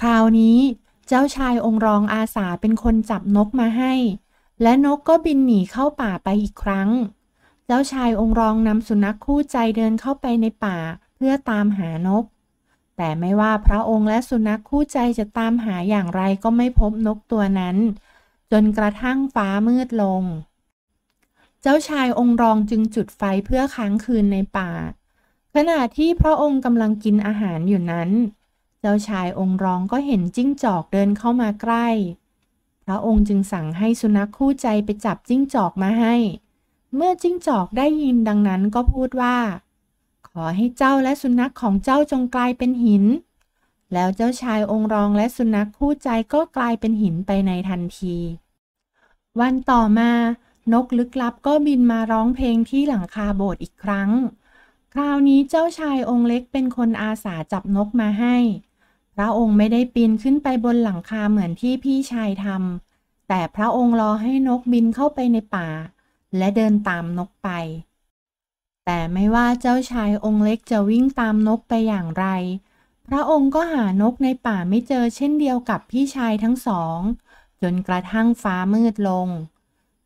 คราวนี้ เจ้าชายองค์รองอาสาเป็นคนจับนกมาให้ และนกก็บินหนี เข้าป่าไปอีกครั้ง เจ้าชายองค์รองนำสุนัขคู่ใจเดินเข้าไปในป่าเพื่อตามหานกแต่ไม่ว่าพระองค์และสุนัขคู่ใจจะตามหาอย่างไรก็ไม่พบนกตัวนั้น จนกระทั่งฟ้ามืดลง เจ้าชายองค์รองจึงจุดไฟเพื่อค้างคืนในป่า ขณะที่พระองค์กำลังกินอาหารอยู่นั้น เจ้าชายองค์รองก็เห็นจิ้งจอกเดินเข้ามาใกล้ พระองค์จึงสั่งให้สุนัขคู่ใจไปจับจิ้งจอกมาให้ เมื่อจิ้งจอกได้ยินดังนั้นก็พูดว่าขอให้เจ้าและสุนัขของเจ้าจงกลายเป็นหิน แล้วเจ้าชายองค์รองและสุนัขคู่ใจก็กลายเป็นหินไปในทันที วันต่อมานกลึกลับก็บินมาร้องเพลงที่หลังคาโบสถ์อีกครั้ง คราวนี้เจ้าชายองค์เล็กเป็นคนอาสาจับนกมาให้ พระองค์ไม่ได้ปีนขึ้นไปบนหลังคาเหมือนที่พี่ชายทำ แต่พระองค์รอให้นกบินเข้าไปในป่า และเดินตามนกไปแต่ไม่ว่าเจ้าชายองค์เล็กจะวิ่งตามนกไปอย่างไร พระองค์ก็หานกในป่าไม่เจอเช่นเดียวกับพี่ชายทั้งสอง จนกระทั่งฟ้ามืดลง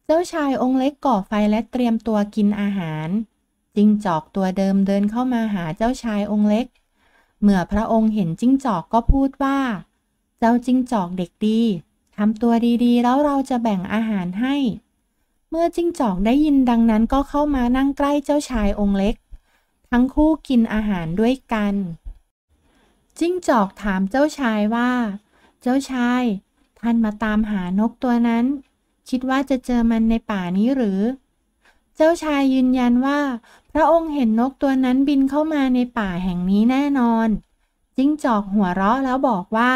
เจ้าชายองค์เล็กก่อไฟและเตรียมตัวกินอาหารจิ้งจอกตัวเดิมเดินเข้ามาหาเจ้าชายองค์เล็ก เมื่อพระองค์เห็นจิ้งจอกก็พูดว่า เจ้าจิ้งจอกเด็กดีทำตัวดีๆแล้วเราจะแบ่งอาหารให้เมื่อจิ้งจอกได้ยินดังนั้นก็เข้ามานั่งใกล้เจ้าชายองค์เล็ก ทั้งคู่กินอาหารด้วยกัน จิ้งจอกถามเจ้าชายว่า เจ้าชาย ท่านมาตามหานกตัวนั้น คิดว่าจะเจอมันในป่านี้หรือ เจ้าชายยืนยันว่า พระองค์เห็นนกตัวนั้นบินเข้ามาในป่าแห่งนี้แน่นอน จิ้งจอกหัวเราะแล้วบอกว่า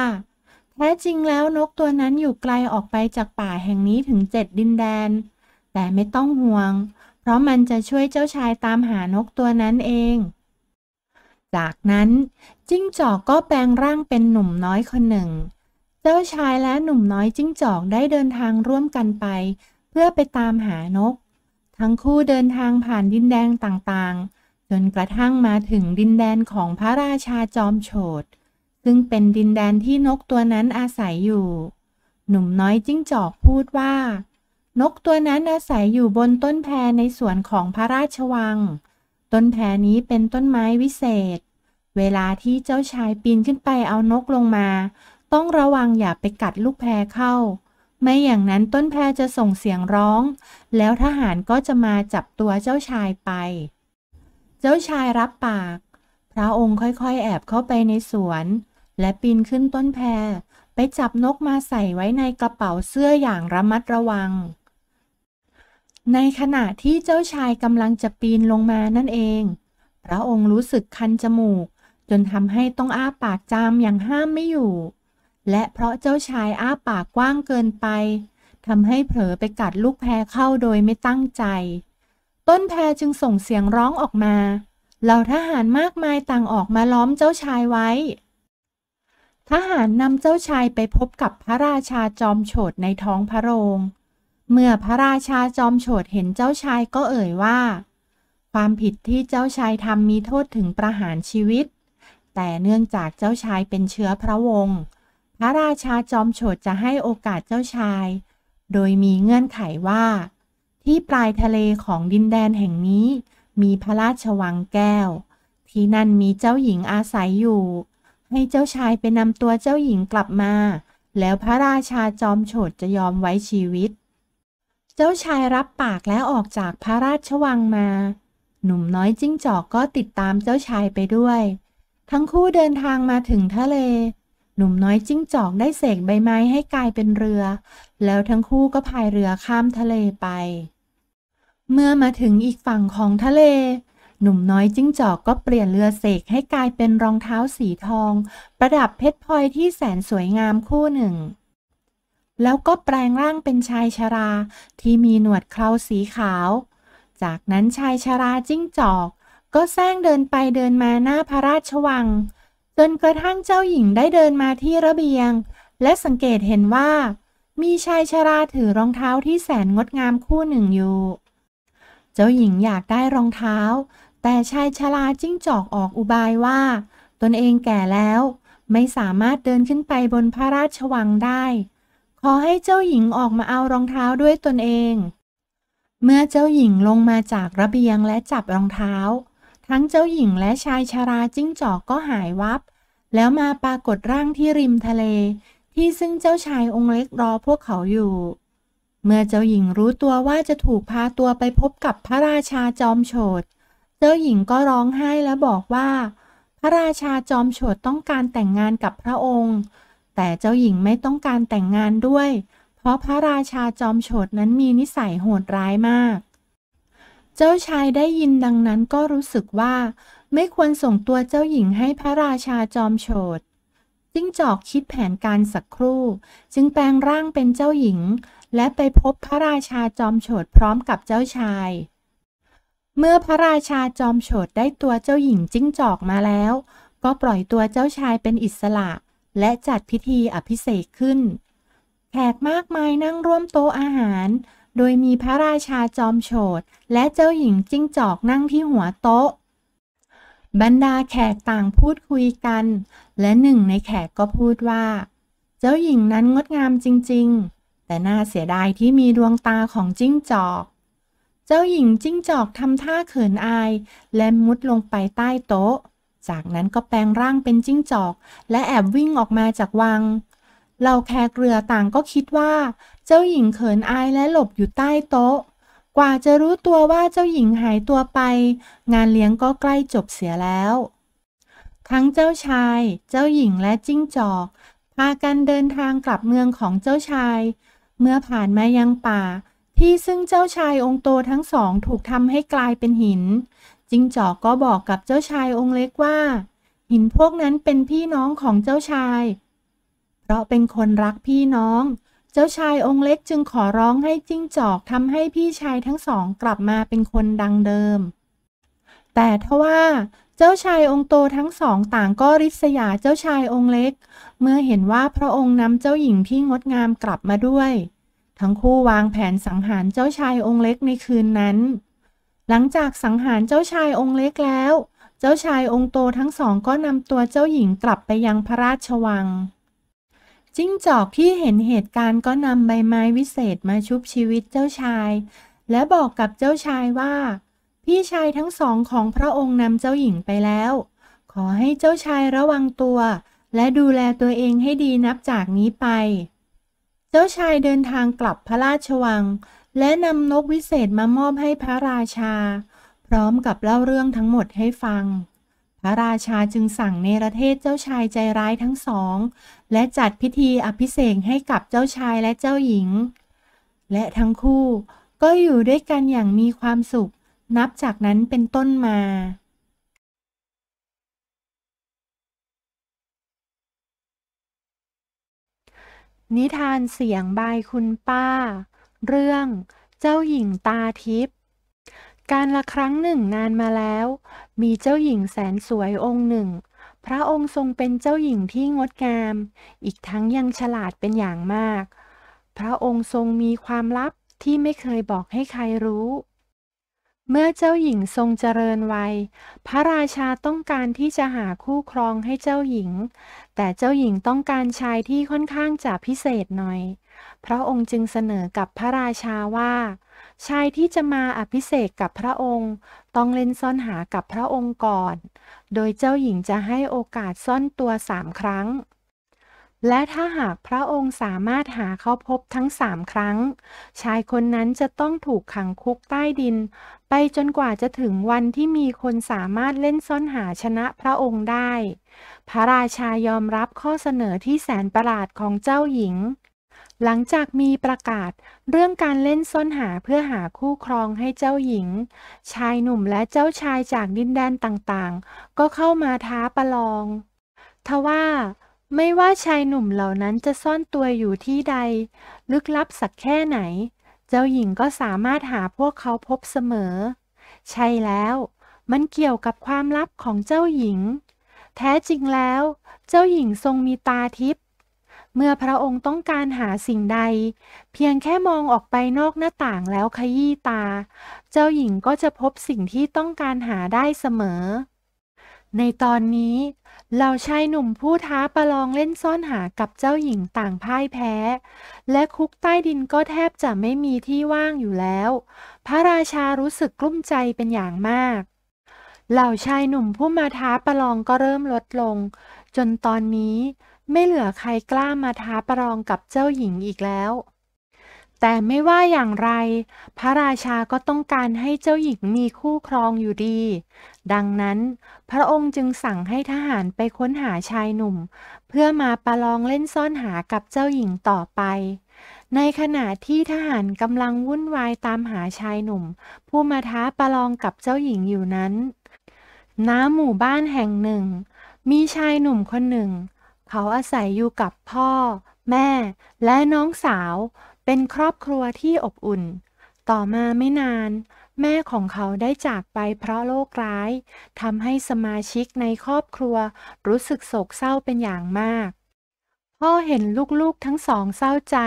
แท้จริงแล้วนกตัวนั้นอยู่ไกลออกไปจากป่าแห่งนี้ถึงเจ็ดดินแดนแต่ไม่ต้องห่วง เพราะมันจะช่วยเจ้าชายตามหานกตัวนั้นเอง จากนั้นจิ้งจอกก็แปลงร่างเป็นหนุ่มน้อยคนหนึ่ง เจ้าชายและหนุ่มน้อยจิ้งจอกได้เดินทางร่วมกันไป เพื่อไปตามหานก ทั้งคู่เดินทางผ่านดินแดนต่างๆ จนกระทั่งมาถึงดินแดนของพระราชาจอมโฉด ซึ่งเป็นดินแดนที่นกตัวนั้นอาศัยอยู่ หนุ่มน้อยจิ้งจอกพูดว่านกตัวนั้นอาศัยอยู่บนต้นแพในสวนของพระราชวัง ต้นแพนี้เป็นต้นไม้วิเศษ เวลาที่เจ้าชายปีนขึ้นไปเอานกลงมา ต้องระวังอย่าไปกัดลูกแพเข้า ไม่อย่างนั้นต้นแพจะส่งเสียงร้อง แล้วทหารก็จะมาจับตัวเจ้าชายไป เจ้าชายรับปาก พระองค์ค่อยๆแอบเข้าไปในสวน และปีนขึ้นต้นแพไปจับนกมาใส่ไว้ในกระเป๋าเสื้ออย่างระมัดระวังในขณะที่เจ้าชายกำลังจะปีนลงมานั่นเอง พระองค์รู้สึกคันจมูก จนทำให้ต้องอ้าปากจามอย่างห้ามไม่อยู่ และเพราะเจ้าชายอ้าปากกว้างเกินไปทำให้เผลอไปกัดลูกแพรเข้าโดยไม่ตั้งใจ ต้นแพรจึงส่งเสียงร้องออกมาเหล่าทหารมากมายต่างออกมาล้อมเจ้าชายไว้ ทหารนำเจ้าชายไปพบกับพระราชาจอมโฉดในท้องพระโรงเมื่อพระราชาจอมโฉดเห็นเจ้าชายก็เอ่ยว่า ความผิดที่เจ้าชายทำมีโทษถึงประหารชีวิต แต่เนื่องจากเจ้าชายเป็นเชื้อพระวงศ์พระราชาจอมโฉดจะให้โอกาสเจ้าชาย โดยมีเงื่อนไขว่า ที่ปลายทะเลของดินแดนแห่งนี้ มีพระราชวังแก้ว ที่นั่นมีเจ้าหญิงอาศัยอยู่ ให้เจ้าชายไปนำตัวเจ้าหญิงกลับมา แล้วพระราชาจอมโฉดจะยอมไว้ชีวิตเจ้าชายรับปากและออกจากพระราชวังมา หนุ่มน้อยจิ้งจอกก็ติดตามเจ้าชายไปด้วย ทั้งคู่เดินทางมาถึงทะเล หนุ่มน้อยจิ้งจอกได้เสกใบไม้ให้กลายเป็นเรือ แล้วทั้งคู่ก็พายเรือข้ามทะเลไป เมื่อมาถึงอีกฝั่งของทะเล หนุ่มน้อยจิ้งจอกก็เปลี่ยนเรือเสกให้กลายเป็นรองเท้าสีทอง ประดับเพชรพลอยที่แสนสวยงามคู่หนึ่งแล้วก็แปลงร่างเป็นชายชราที่มีหนวดเคราสีขาว จากนั้นชายชราจิ้งจอก ก็แซงเดินไปเดินมาหน้าพระราชวัง จนกระทั่งเจ้าหญิงได้เดินมาที่ระเบียง และสังเกตเห็นว่ามีชายชราถือรองเท้าที่แสนงดงามคู่หนึ่งอยู่ เจ้าหญิงอยากได้รองเท้า แต่ชายชราจิ้งจอกออกอุบายว่า ตนเองแก่แล้ว ไม่สามารถเดินขึ้นไปบนพระราชวังได้ขอให้เจ้าหญิงออกมาเอารองเท้าด้วยตนเอง เมื่อเจ้าหญิงลงมาจากระเบียงและจับรองเท้า ทั้งเจ้าหญิงและชายชาราจิ้งจอกก็หายวับ แล้วมาปรากฏร่างที่ริมทะเลที่ซึ่งเจ้าชายองค์เล็กรอพวกเขาอยู่ เมื่อเจ้าหญิงรู้ตัวว่าจะถูกพาตัวไปพบกับพระราชาจอมโฉด เจ้าหญิงก็ร้องไห้และบอกว่า พระราชาจอมโฉดต้องการแต่งงานกับพระองค์แต่เจ้าหญิงไม่ต้องการแต่งงานด้วย เพราะพระราชาจอมโฉดนั้นมีนิสัยโหดร้ายมาก เจ้าชายได้ยินดังนั้นก็รู้สึกว่า ไม่ควรส่งตัวเจ้าหญิงให้พระราชาจอมโฉด จิ้งจอกคิดแผนการสักครู่ จึงแปลงร่างเป็นเจ้าหญิง และไปพบพระราชาจอมโฉดพร้อมกับเจ้าชาย เมื่อพระราชาจอมโฉดได้ตัวเจ้าหญิงจิ้งจอกมาแล้ว ก็ปล่อยตัวเจ้าชายเป็นอิสระเและจัดพิธีอภิเษกขึ้น แขกมากมายนั่งร่วมโต๊ะอาหาร โดยมีพระราชาจอมโฉดและเจ้าหญิงจิ้งจอกนั่งที่หัวโต๊ะ บรรดาแขกต่างพูดคุยกัน และหนึ่งในแขกก็พูดว่า เจ้าหญิงนั้นงดงามจริงๆ แต่น่าเสียดายที่มีดวงตาของจิ้งจอก เจ้าหญิงจิ้งจอก ทำท่าเขินอาย และมุดลงไปใต้โต๊ะจากนั้นก็แปลงร่างเป็นจิ้งจอก และแอบวิ่งออกมาจากวัง เราแขกเรือต่างก็คิดว่า เจ้าหญิงเขินอายและหลบอยู่ใต้โต๊ะ กว่าจะรู้ตัวว่าเจ้าหญิงหายตัวไป งานเลี้ยงก็ใกล้จบเสียแล้ว ทั้งเจ้าชาย เจ้าหญิงและจิ้งจอก พากันเดินทางกลับเมืองของเจ้าชาย เมื่อผ่านมายังป่าที่ซึ่งเจ้าชายองค์โตทั้งสองถูกทำให้กลายเป็นหินจิ้งจอกก็บอกกับเจ้าชายองค์เล็กว่าหินพวกนั้นเป็นพี่น้องของเจ้าชาย เพราะเป็นคนรักพี่น้อง เจ้าชายองค์เล็กจึงขอร้องให้จิ้งจอกทำให้พี่ชายทั้งสองกลับมาเป็นคนดังเดิม แต่ทว่าเจ้าชายองค์โตทั้งสองต่างก็ริษยาเจ้าชายองค์เล็ก เมื่อเห็นว่าพระองค์นำเจ้าหญิงที่งดงามกลับมาด้วย ทั้งคู่วางแผนสังหารเจ้าชายองค์เล็กในคืนนั้นหลังจากสังหารเจ้าชายองค์เล็กแล้ว เจ้าชายองค์โตทั้งสองก็นำตัวเจ้าหญิงกลับไปยังพระราชวัง จิ้งจอกที่เห็นเหตุการณ์ก็นำใบไม้วิเศษมาชุบชีวิตเจ้าชาย และบอกกับเจ้าชายว่า พี่ชายทั้งสองของพระองค์นำเจ้าหญิงไปแล้ว ขอให้เจ้าชายระวังตัวและดูแลตัวเองให้ดีนับจากนี้ไป เจ้าชายเดินทางกลับพระราชวังและนำนกวิเศษมามอบให้พระราชา พร้อมกับเล่าเรื่องทั้งหมดให้ฟัง พระราชาจึงสั่งเนรเทศเจ้าชายใจร้ายทั้งสอง และจัดพิธีอภิเษกให้กับเจ้าชายและเจ้าหญิง และทั้งคู่ก็อยู่ด้วยกันอย่างมีความสุขนับจากนั้นเป็นต้นมา นิทานเสียงบายคุณป้าเรื่องเจ้าหญิงตาทิพย์การละครั้งหนึ่งนานมาแล้ว มีเจ้าหญิงแสนสวยองค์หนึ่ง พระองค์ทรงเป็นเจ้าหญิงที่งดงาม อีกทั้งยังฉลาดเป็นอย่างมาก พระองค์ทรงมีความลับที่ไม่เคยบอกให้ใครรู้ เมื่อเจ้าหญิงทรงเจริญวัยพระราชาต้องการที่จะหาคู่ครองให้เจ้าหญิง แต่เจ้าหญิงต้องการชายที่ค่อนข้างจะพิเศษหน่อยพระองค์จึงเสนอกับพระราชาว่า ชายที่จะมาอภิเษกกับพระองค์ ต้องเล่นซ่อนหากับพระองค์ก่อน โดยเจ้าหญิงจะให้โอกาสซ่อนตัวสามครั้ง และถ้าหากพระองค์สามารถหาเขาพบทั้งสามครั้ง ชายคนนั้นจะต้องถูกขังคุกใต้ดิน ไปจนกว่าจะถึงวันที่มีคนสามารถเล่นซ่อนหาชนะพระองค์ได้ พระราชายอมรับข้อเสนอที่แสนประหลาดของเจ้าหญิงหลังจากมีประกาศเรื่องการเล่นซ่อนหาเพื่อหาคู่ครองให้เจ้าหญิง ชายหนุ่มและเจ้าชายจากดินแดนต่างๆ ก็เข้ามาท้าประลอง ทว่า ไม่ว่าชายหนุ่มเหล่านั้นจะซ่อนตัวอยู่ที่ใด ลึกลับสักแค่ไหน เจ้าหญิงก็สามารถหาพวกเขาพบเสมอ ใช่แล้ว มันเกี่ยวกับความลับของเจ้าหญิง แท้จริงแล้ว เจ้าหญิงทรงมีตาทิพย์เมื่อพระองค์ต้องการหาสิ่งใด เพียงแค่มองออกไปนอกหน้าต่างแล้วขยี้ตา เจ้าหญิงก็จะพบสิ่งที่ต้องการหาได้เสมอ ในตอนนี้เหล่าชายหนุ่มผู้ท้าประลองเล่นซ่อนหากับเจ้าหญิงต่างพ่ายแพ้ และคุกใต้ดินก็แทบจะไม่มีที่ว่างอยู่แล้ว พระราชารู้สึกกลุ้มใจเป็นอย่างมากเหล่าชายหนุ่มผู้มาท้าประลองก็เริ่มลดลง จนตอนนี้ไม่เหลือใครกล้ามาท้าประลองกับเจ้าหญิงอีกแล้ว แต่ไม่ว่าอย่างไร พระราชาก็ต้องการให้เจ้าหญิงมีคู่ครองอยู่ดี ดังนั้น พระองค์จึงสั่งให้ทหารไปค้นหาชายหนุ่ม เพื่อมาประลองเล่นซ่อนหากับเจ้าหญิงต่อไป ในขณะที่ทหารกำลังวุ่นวายตามหาชายหนุ่ม ผู้มาท้าประลองกับเจ้าหญิงอยู่นั้น ณ หมู่บ้านแห่งหนึ่ง มีชายหนุ่มคนหนึ่งเขาอาศัยอยู่กับพ่อ แม่และน้องสาว เป็นครอบครัวที่อบอุ่น ต่อมาไม่นาน แม่ของเขาได้จากไปเพราะโรคร้ายทำให้สมาชิกในครอบครัวรู้สึกโศกเศร้าเป็นอย่างมาก พ่อเห็นลูกๆทั้งสองเศร้าใจ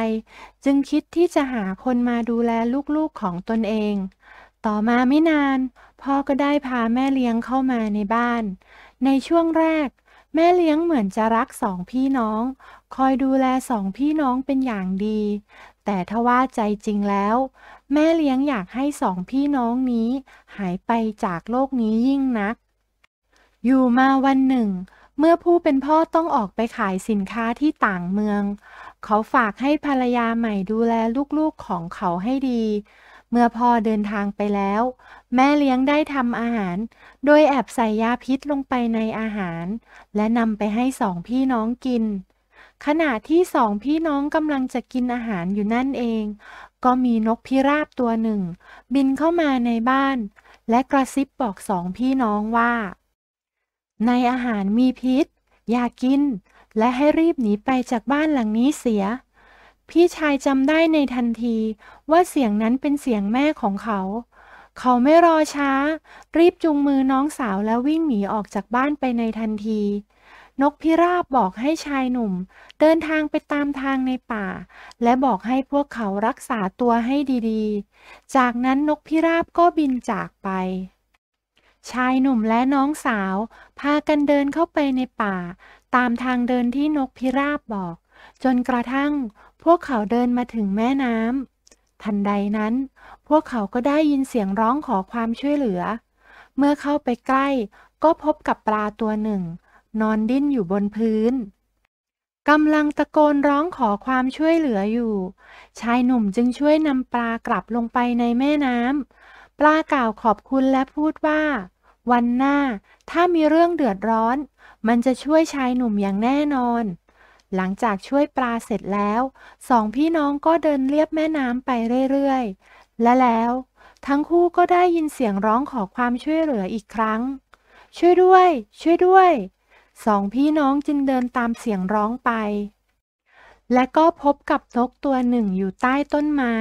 จึงคิดที่จะหาคนมาดูแลลูก ๆ ของตนเอง ต่อมาไม่นาน พ่อก็ได้พาแม่เลี้ยงเข้ามาในบ้าน ในช่วงแรกแม่เลี้ยงเหมือนจะรักสองพี่น้อง คอยดูแลสองพี่น้องเป็นอย่างดี แต่ทว่าใจจริงแล้ว แม่เลี้ยงอยากให้สองพี่น้องนี้หายไปจากโลกนี้ยิ่งนัก อยู่มาวันหนึ่ง เมื่อผู้เป็นพ่อต้องออกไปขายสินค้าที่ต่างเมือง เขาฝากให้ภรรยาใหม่ดูแลลูกๆของเขาให้ดีเมื่อพ่อเดินทางไปแล้วแม่เลี้ยงได้ทำอาหาร โดยแอบใส่ยาพิษลงไปในอาหาร และนำไปให้สองพี่น้องกิน ขณะที่สองพี่น้องกำลังจะกินอาหารอยู่นั่นเอง ก็มีนกพิราบตัวหนึ่ง บินเข้ามาในบ้าน และกระซิบบอกสองพี่น้องว่า ในอาหารมีพิษ อย่ากิน และให้รีบหนีไปจากบ้านหลังนี้เสียพี่ชายจำได้ในทันทีว่าเสียงนั้นเป็นเสียงแม่ของเขา เขาไม่รอช้า รีบจุงมือน้องสาวแล้ววิ่งหนีออกจากบ้านไปในทันที นกพิราบบอกให้ชายหนุ่มเดินทางไปตามทางในป่า และบอกให้พวกเขารักษาตัวให้ดีๆ จากนั้นนกพิราบก็บินจากไป ชายหนุ่มและน้องสาวพากันเดินเข้าไปในป่า ตามทางเดินที่นกพิราบบอก จนกระทั่งพวกเขาเดินมาถึงแม่น้ำทันใดนั้น พวกเขาก็ได้ยินเสียงร้องขอความช่วยเหลือ เมื่อเข้าไปใกล้ก็พบกับปลาตัวหนึ่ง นอนดิ้นอยู่บนพื้นกำลังตะโกนร้องขอความช่วยเหลืออยู่ชายหนุ่มจึงช่วยนำปลากลับลงไปในแม่น้ำปลากล่าวขอบคุณและพูดว่า วันหน้าถ้ามีเรื่องเดือดร้อน มันจะช่วยชายหนุ่มอย่างแน่นอนหลังจากช่วยปลาเสร็จแล้ว สองพี่น้องก็เดินเลียบแม่น้ำไปเรื่อยๆ และแล้วทั้งคู่ก็ได้ยินเสียงร้องขอความช่วยเหลืออีกครั้ง ช่วยด้วย ช่วยด้วย สองพี่น้องจึงเดินตามเสียงร้องไป และก็พบกับนกตัวหนึ่งอยู่ใต้ต้นไม้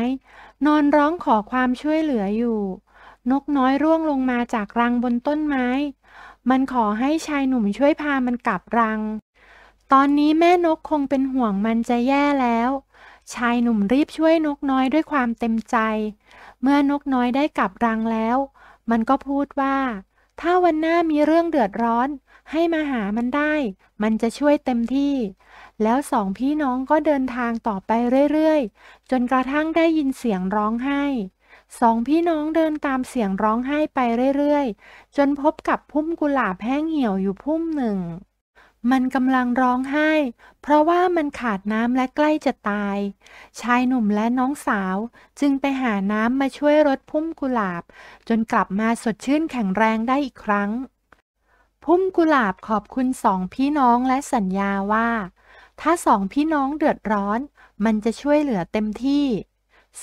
นอนร้องขอความช่วยเหลืออยู่ นกน้อยร่วงลงมาจากรังบนต้นไม้ มันขอให้ชายหนุ่มช่วยพามันกลับรังตอนนี้แม่นกคงเป็นห่วงมันจะแย่แล้ว ชายหนุ่มรีบช่วยนกน้อยด้วยความเต็มใจ เมื่อนกน้อยได้กลับรังแล้ว มันก็พูดว่า ถ้าวันหน้ามีเรื่องเดือดร้อน ให้มาหามันได้ มันจะช่วยเต็มที่ แล้วสองพี่น้องก็เดินทางต่อไปเรื่อยๆ จนกระทั่งได้ยินเสียงร้องไห้ สองพี่น้องเดินตามเสียงร้องไห้ไปเรื่อยๆ จนพบกับพุ่มกุหลาบแห้งเหี่ยวอยู่พุ่มหนึ่งมันกำลังร้องไห้ เพราะว่ามันขาดน้ำและใกล้จะตาย ชายหนุ่มและน้องสาวจึงไปหาน้ำมาช่วยรดพุ่มกุหลาบจนกลับมาสดชื่นแข็งแรงได้อีกครั้ง พุ่มกุหลาบขอบคุณสองพี่น้องและสัญญาว่า ถ้าสองพี่น้องเดือดร้อน มันจะช่วยเหลือเต็มที่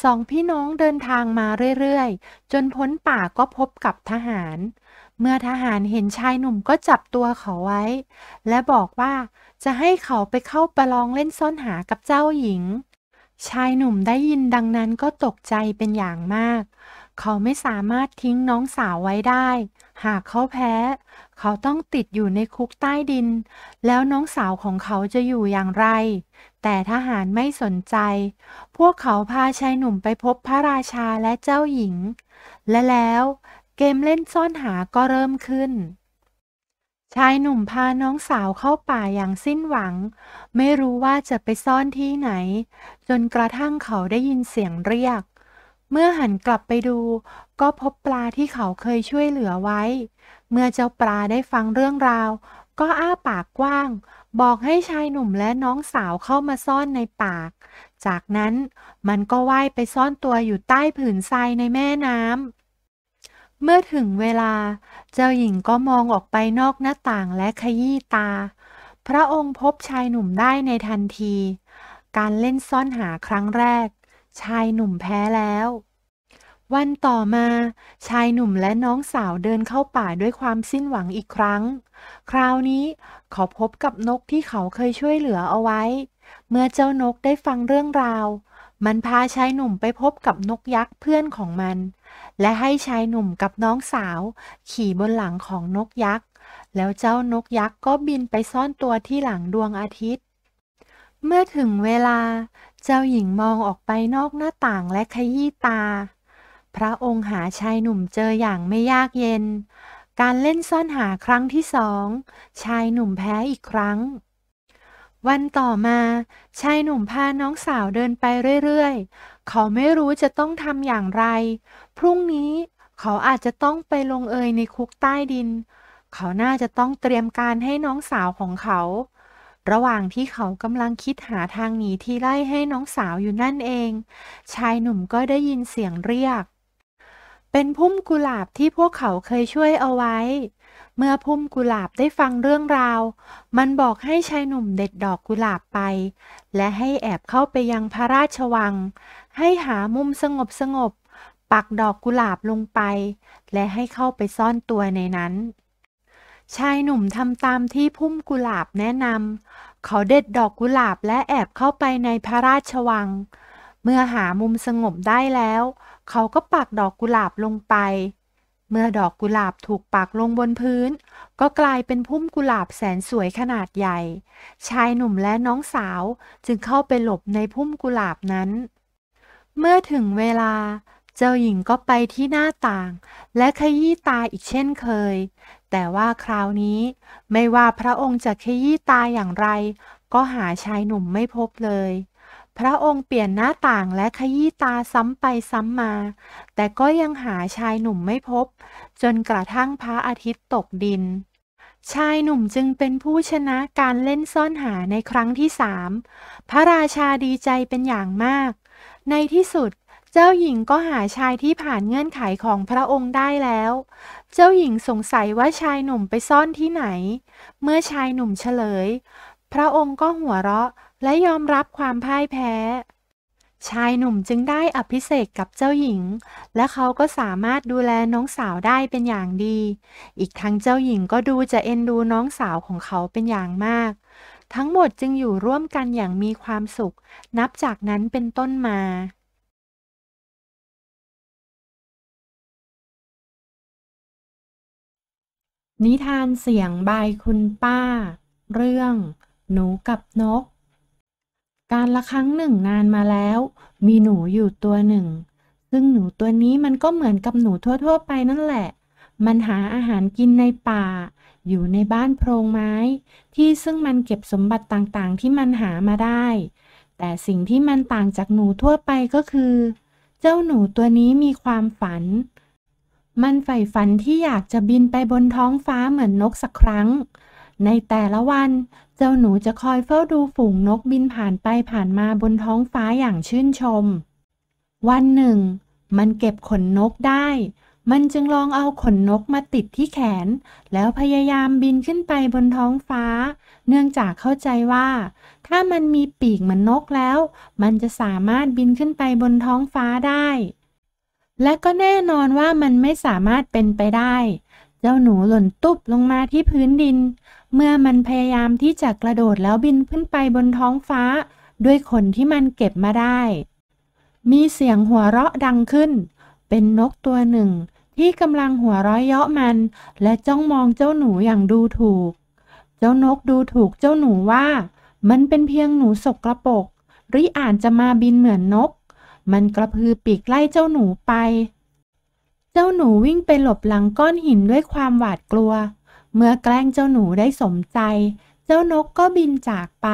สองพี่น้องเดินทางมาเรื่อยๆจนพ้นป่าก็พบกับทหารเมื่อทหารเห็นชายหนุ่มก็จับตัวเขาไว้ และบอกว่าจะให้เขาไปเข้าประลองเล่นซ่อนหากับเจ้าหญิง ชายหนุ่มได้ยินดังนั้นก็ตกใจเป็นอย่างมาก เขาไม่สามารถทิ้งน้องสาวไว้ได้ หากเขาแพ้ เขาต้องติดอยู่ในคุกใต้ดิน แล้วน้องสาวของเขาจะอยู่อย่างไร แต่ทหารไม่สนใจ พวกเขาพาชายหนุ่มไปพบพระราชาและเจ้าหญิง และแล้วเกมเล่นซ่อนหาก็เริ่มขึ้น ชายหนุ่มพาน้องสาวเข้าป่าอย่างสิ้นหวัง ไม่รู้ว่าจะไปซ่อนที่ไหน จนกระทั่งเขาได้ยินเสียงเรียก เมื่อหันกลับไปดู ก็พบปลาที่เขาเคยช่วยเหลือไว้ เมื่อเจ้าปลาได้ฟังเรื่องราว ก็อ้าปากกว้าง บอกให้ชายหนุ่มและน้องสาวเข้ามาซ่อนในปาก จากนั้นมันก็ว่ายไปซ่อนตัวอยู่ใต้ผืนทรายในแม่น้ำเมื่อถึงเวลาเจ้าหญิงก็มองออกไปนอกหน้าต่างและขยี้ตา พระองค์พบชายหนุ่มได้ในทันที การเล่นซ่อนหาครั้งแรก ชายหนุ่มแพ้แล้ว วันต่อมาชายหนุ่มและน้องสาวเดินเข้าป่าด้วยความสิ้นหวังอีกครั้ง คราวนี้เขาพบกับนกที่เขาเคยช่วยเหลือเอาไว้ เมื่อเจ้านกได้ฟังเรื่องราว มันพาชายหนุ่มไปพบกับนกยักษ์เพื่อนของมันและให้ชายหนุ่มกับน้องสาวขี่บนหลังของนกยักษ์แล้วเจ้านกยักษ์ก็บินไปซ่อนตัวที่หลังดวงอาทิตย์ เมื่อถึงเวลาเจ้าหญิงมองออกไปนอกหน้าต่างและขยี้ตา พระองค์หาชายหนุ่มเจออย่างไม่ยากเย็น การเล่นซ่อนหาครั้งที่สองชายหนุ่มแพ้อีกครั้งวันต่อมา ชายหนุ่มพาน้องสาวเดินไปเรื่อยๆ เขาไม่รู้จะต้องทำอย่างไร พรุ่งนี้เขาอาจจะต้องไปลงเอยในคุกใต้ดิน เขาน่าจะต้องเตรียมการให้น้องสาวของเขา ระหว่างที่เขากำลังคิดหาทางหนีที่ไล่ให้น้องสาวอยู่นั่นเอง ชายหนุ่มก็ได้ยินเสียงเรียก เป็นพุ่มกุหลาบที่พวกเขาเคยช่วยเอาไว้เมื่อพุ่มกุหลาบได้ฟังเรื่องราว มันบอกให้ชายหนุ่มเด็ดดอกกุหลาบไป และให้แอบเข้าไปยังพระราชวัง ให้หามุมสงบสงบปักดอกกุหลาบลงไป และให้เข้าไปซ่อนตัวในนั้น ชายหนุ่มทำตามที่พุ่มกุหลาบแนะนำ เขาเด็ดดอกกุหลาบและแอบเข้าไปในพระราชวัง เมื่อหามุมสงบได้แล้ว เขาก็ปักดอกกุหลาบลงไปเมื่อดอกกุหลาบถูกปักลงบนพื้น ก็กลายเป็นพุ่มกุหลาบแสนสวยขนาดใหญ่ ชายหนุ่มและน้องสาวจึงเข้าไปหลบในพุ่มกุหลาบนั้น เมื่อถึงเวลาเจ้าหญิงก็ไปที่หน้าต่าง และขยี้ตาอีกเช่นเคย แต่ว่าคราวนี้ ไม่ว่าพระองค์จะขยี้ตาอย่างไร ก็หาชายหนุ่มไม่พบเลยพระองค์เปลี่ยนหน้าต่างและขยี้ตาซ้ำไปซ้ำมา แต่ก็ยังหาชายหนุ่มไม่พบ จนกระทั่งพระอาทิตย์ตกดิน ชายหนุ่มจึงเป็นผู้ชนะการเล่นซ่อนหาในครั้งที่สามพระราชาดีใจเป็นอย่างมาก ในที่สุด เจ้าหญิงก็หาชายที่ผ่านเงื่อนไขของพระองค์ได้แล้ว เจ้าหญิงสงสัยว่าชายหนุ่มไปซ่อนที่ไหน เมื่อชายหนุ่มเฉลยพระองค์ก็หัวเราะและยอมรับความพ่ายแพ้ ชายหนุ่มจึงได้อภิเศกกับเจ้าหญิง และเขาก็สามารถดูแลน้องสาวได้เป็นอย่างดี อีกทั้งเจ้าหญิงก็ดูจะเอ็นดูน้องสาวของเขาเป็นอย่างมาก ทั้งหมดจึงอยู่ร่วมกันอย่างมีความสุข นับจากนั้นเป็นต้นมา นิทานเสียงบายคุณป้า เรื่องหนูกับนก การละครั้งหนึ่งนานมาแล้ว มีหนูอยู่ตัวหนึ่ง ซึ่งหนูตัวนี้มันก็เหมือนกับหนูทั่วๆ ไปนั่นแหละ มันหาอาหารกินในป่า อยู่ในบ้านโพรงไม้ ที่ซึ่งมันเก็บสมบัติต่างๆที่มันหามาได้ แต่สิ่งที่มันต่างจากหนูทั่วไปก็คือ เจ้าหนูตัวนี้มีความฝัน มันใฝ่ฝันที่อยากจะบินไปบนท้องฟ้าเหมือนนกสักครั้ง ในแต่ละวันจ้าหนูจะคอยเฝ้าดูฝูงนกบินผ่านไปผ่านมาบนท้องฟ้าอย่างชื่นชม วันหนึ่งมันเก็บขนนกได้ มันจึงลองเอาขนนกมาติดที่แขน แล้วพยายามบินขึ้นไปบนท้องฟ้า เนื่องจากเข้าใจว่า ถ้ามันมีปีกเหมือนนกแล้ว มันจะสามารถบินขึ้นไปบนท้องฟ้าได้ และก็แน่นอนว่ามันไม่สามารถเป็นไปได้ เจ้าหนูหล่นตุ๊บลงมาที่พื้นดินเมื่อมันพยายามที่จะกระโดดแล้วบินขึ้นไปบนท้องฟ้า ด้วยขนที่มันเก็บมาได้ มีเสียงหัวเราะดังขึ้นเป็นนกตัวหนึ่งที่กำลังหัวเราะเยาะมัน และจ้องมองเจ้าหนูอย่างดูถูก เจ้านกดูถูกเจ้าหนูว่า มันเป็นเพียงหนูสกระปกหรออ่านจะมาบินเหมือนนก มันกระพือปีกไล่เจ้าหนูไป เจ้าหนูวิ่งไปหลบหลังก้อนหินด้วยความหวาดกลัวเมื่อแกล้งเจ้าหนูได้สมใจ เจ้านกก็บินจากไป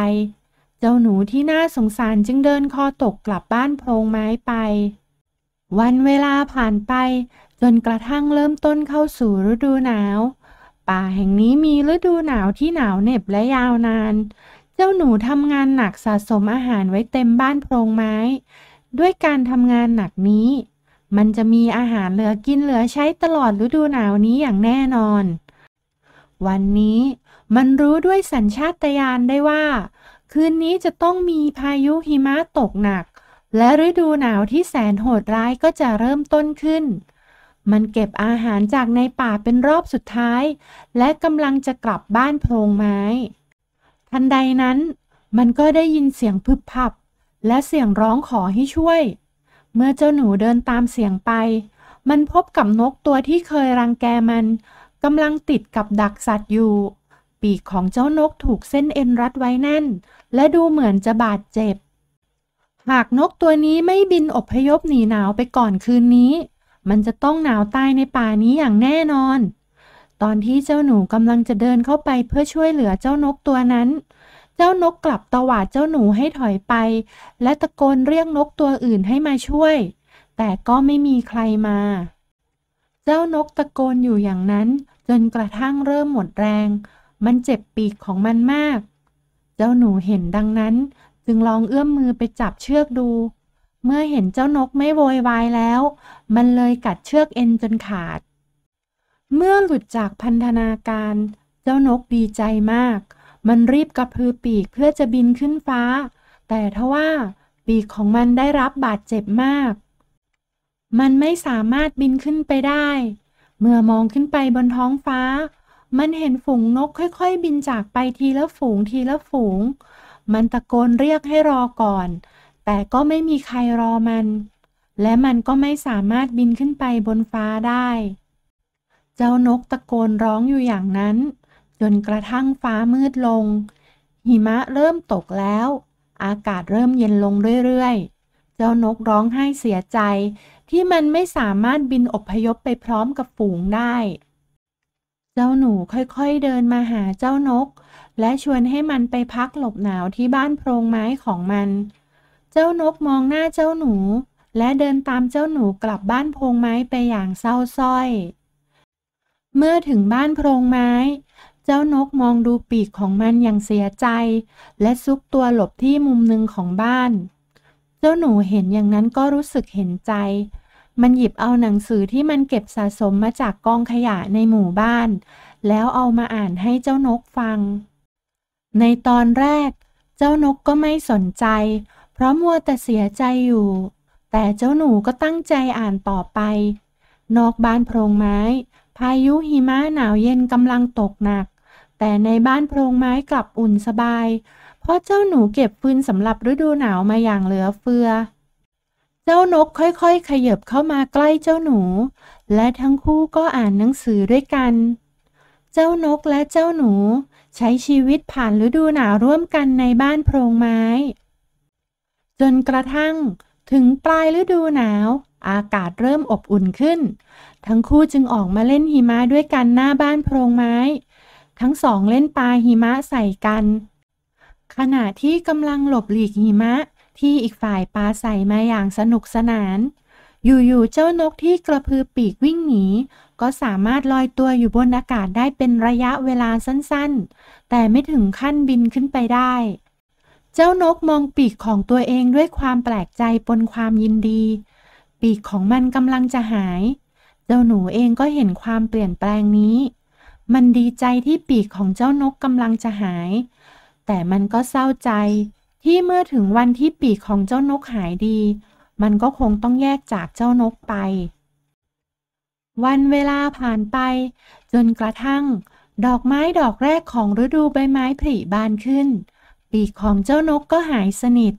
เจ้าหนูที่น่าสงสารจึงเดิน คอตกกลับบ้านโพรงไม้ไป วันเวลาผ่านไปจนกระทั่งเริ่มต้นเข้าสู่ฤดูหนาว ป่าแห่งนี้มีฤดูหนาวที่หนาวเหน็บและยาวนาน เจ้าหนูทำงานหนักสะสมอาหารไว้เต็มบ้านโพรงไม้ ด้วยการทำงานหนักนี้ มันจะมีอาหารเหลือกินเหลือใช้ตลอดฤดูหนาวนี้อย่างแน่นอนวันนี้มันรู้ด้วยสัญชาตญาณได้ว่า คืนนี้จะต้องมีพายุหิมะตกหนัก และฤดูหนาวที่แสนโหดร้ายก็จะเริ่มต้นขึ้น มันเก็บอาหารจากในป่าเป็นรอบสุดท้าย และกำลังจะกลับบ้านโพรงไม้ ทันใดนั้น มันก็ได้ยินเสียงพึบพับ และเสียงร้องขอให้ช่วย เมื่อเจ้าหนูเดินตามเสียงไป มันพบกับนกตัวที่เคยรังแกมันกำลังติดกับดักสัตว์อยู่ ปีกของเจ้านกถูกเส้นเอ็นรัดไว้แน่น และดูเหมือนจะบาดเจ็บ หากนกตัวนี้ไม่บินอบพยพหนีหนาวไปก่อนคืนนี้ มันจะต้องหนาวตายในป่านี้อย่างแน่นอน ตอนที่เจ้าหนูกำลังจะเดินเข้าไปเพื่อช่วยเหลือเจ้านกตัวนั้น เจ้านกกลับตวาดเจ้าหนูให้ถอยไป และตะโกนเรียกนกตัวอื่นให้มาช่วย แต่ก็ไม่มีใครมา เจ้านกตะโกนอยู่อย่างนั้นจนกระทั่งเริ่มหมดแรง มันเจ็บปีกของมันมาก เจ้าหนูเห็นดังนั้น จึงลองเอื้อมมือไปจับเชือกดู เมื่อเห็นเจ้านกไม่โวยวายแล้ว มันเลยกัดเชือกเอ็นจนขาด เมื่อหลุดจากพันธนาการ เจ้านกดีใจมาก มันรีบกระพือปีกเพื่อจะบินขึ้นฟ้า แต่ทว่าปีกของมันได้รับบาดเจ็บมาก มันไม่สามารถบินขึ้นไปได้เมื่อมองขึ้นไปบนท้องฟ้า มันเห็นฝูงนกค่อย ๆ บินจากไปทีละฝูงทีละฝูง มันตะโกนเรียกให้รอก่อน แต่ก็ไม่มีใครรอมัน และมันก็ไม่สามารถบินขึ้นไปบนฟ้าได้ เจ้านกตะโกนร้องอยู่อย่างนั้น จนกระทั่งฟ้ามืดลง หิมะเริ่มตกแล้ว อากาศเริ่มเย็นลงเรื่อยๆ เจ้านกร้องไห้เสียใจที่มันไม่สามารถบินอพยพไปพร้อมกับฝูงได้ เจ้าหนูค่อยๆเดินมาหาเจ้านก และชวนให้มันไปพักหลบหนาวที่บ้านโพรงไม้ของมัน เจ้านกมองหน้าเจ้าหนู และเดินตามเจ้าหนูกลับบ้านโพรงไม้ไปอย่างเศร้าส้อย เมื่อถึงบ้านโพรงไม้ เจ้านกมองดูปีกของมันอย่างเสียใจ และซุกตัวหลบที่มุมหนึ่งของบ้านเจ้าหนูเห็นอย่างนั้นก็รู้สึกเห็นใจ มันหยิบเอาหนังสือที่มันเก็บสะสมมาจากกองขยะในหมู่บ้าน แล้วเอามาอ่านให้เจ้านกฟัง ในตอนแรกเจ้านกก็ไม่สนใจ เพราะมัวแต่เสียใจอยู่ แต่เจ้าหนูก็ตั้งใจอ่านต่อไป นอกบ้านโพรงไม้ พายุหิมะหนาวเย็นกำลังตกหนัก แต่ในบ้านโพรงไม้กลับอุ่นสบายพราะเจ้าหนูเก็บฟืนสำหรับฤดูหนาวมาอย่างเหลือเฟือ เจ้านกค่อยๆ ขยับเข้ามาใกล้เจ้าหนู และทั้งคู่ก็อ่านหนังสือด้วยกัน เจ้านกและเจ้าหนูใช้ชีวิตผ่านฤดูหนาวร่วมกันในบ้านโพรงไม้ จนกระทั่ง ถึงปลายฤดูหนาวอากาศเริ่มอบอุ่นขึ้น ทั้งคู่จึงออกมาเล่นหิมะด้วยกันหน้าบ้านโพรงไม้ ทั้งสองเล่นปลาหิมะใส่กันขณะที่กำลังหลบหลีกหิมะ ที่อีกฝ่ายปาใส่มาอย่างสนุกสนาน อยู่ๆ เจ้านกที่กระพือปีกวิ่งหนี ก็สามารถลอยตัวอยู่บนอากาศได้เป็นระยะเวลาสั้น ๆ แต่ไม่ถึงขั้นบินขึ้นไปได้ เจ้านกมองปีกของตัวเองด้วยความแปลกใจปนความยินดี ปีกของมันกำลังจะหาย เจ้าหนูเองก็เห็นความเปลี่ยนแปลงนี้ มันดีใจที่ปีกของเจ้านกกำลังจะหายแต่มันก็เศร้าใจ ที่เมื่อถึงวันที่ปีกของเจ้านกหายดี มันก็คงต้องแยกจากเจ้านกไป วันเวลาผ่านไป จนกระทั่ง ดอกไม้ดอกแรกของฤดูใบไม้ผลิบานขึ้น ปีกของเจ้านกก็หายสนิท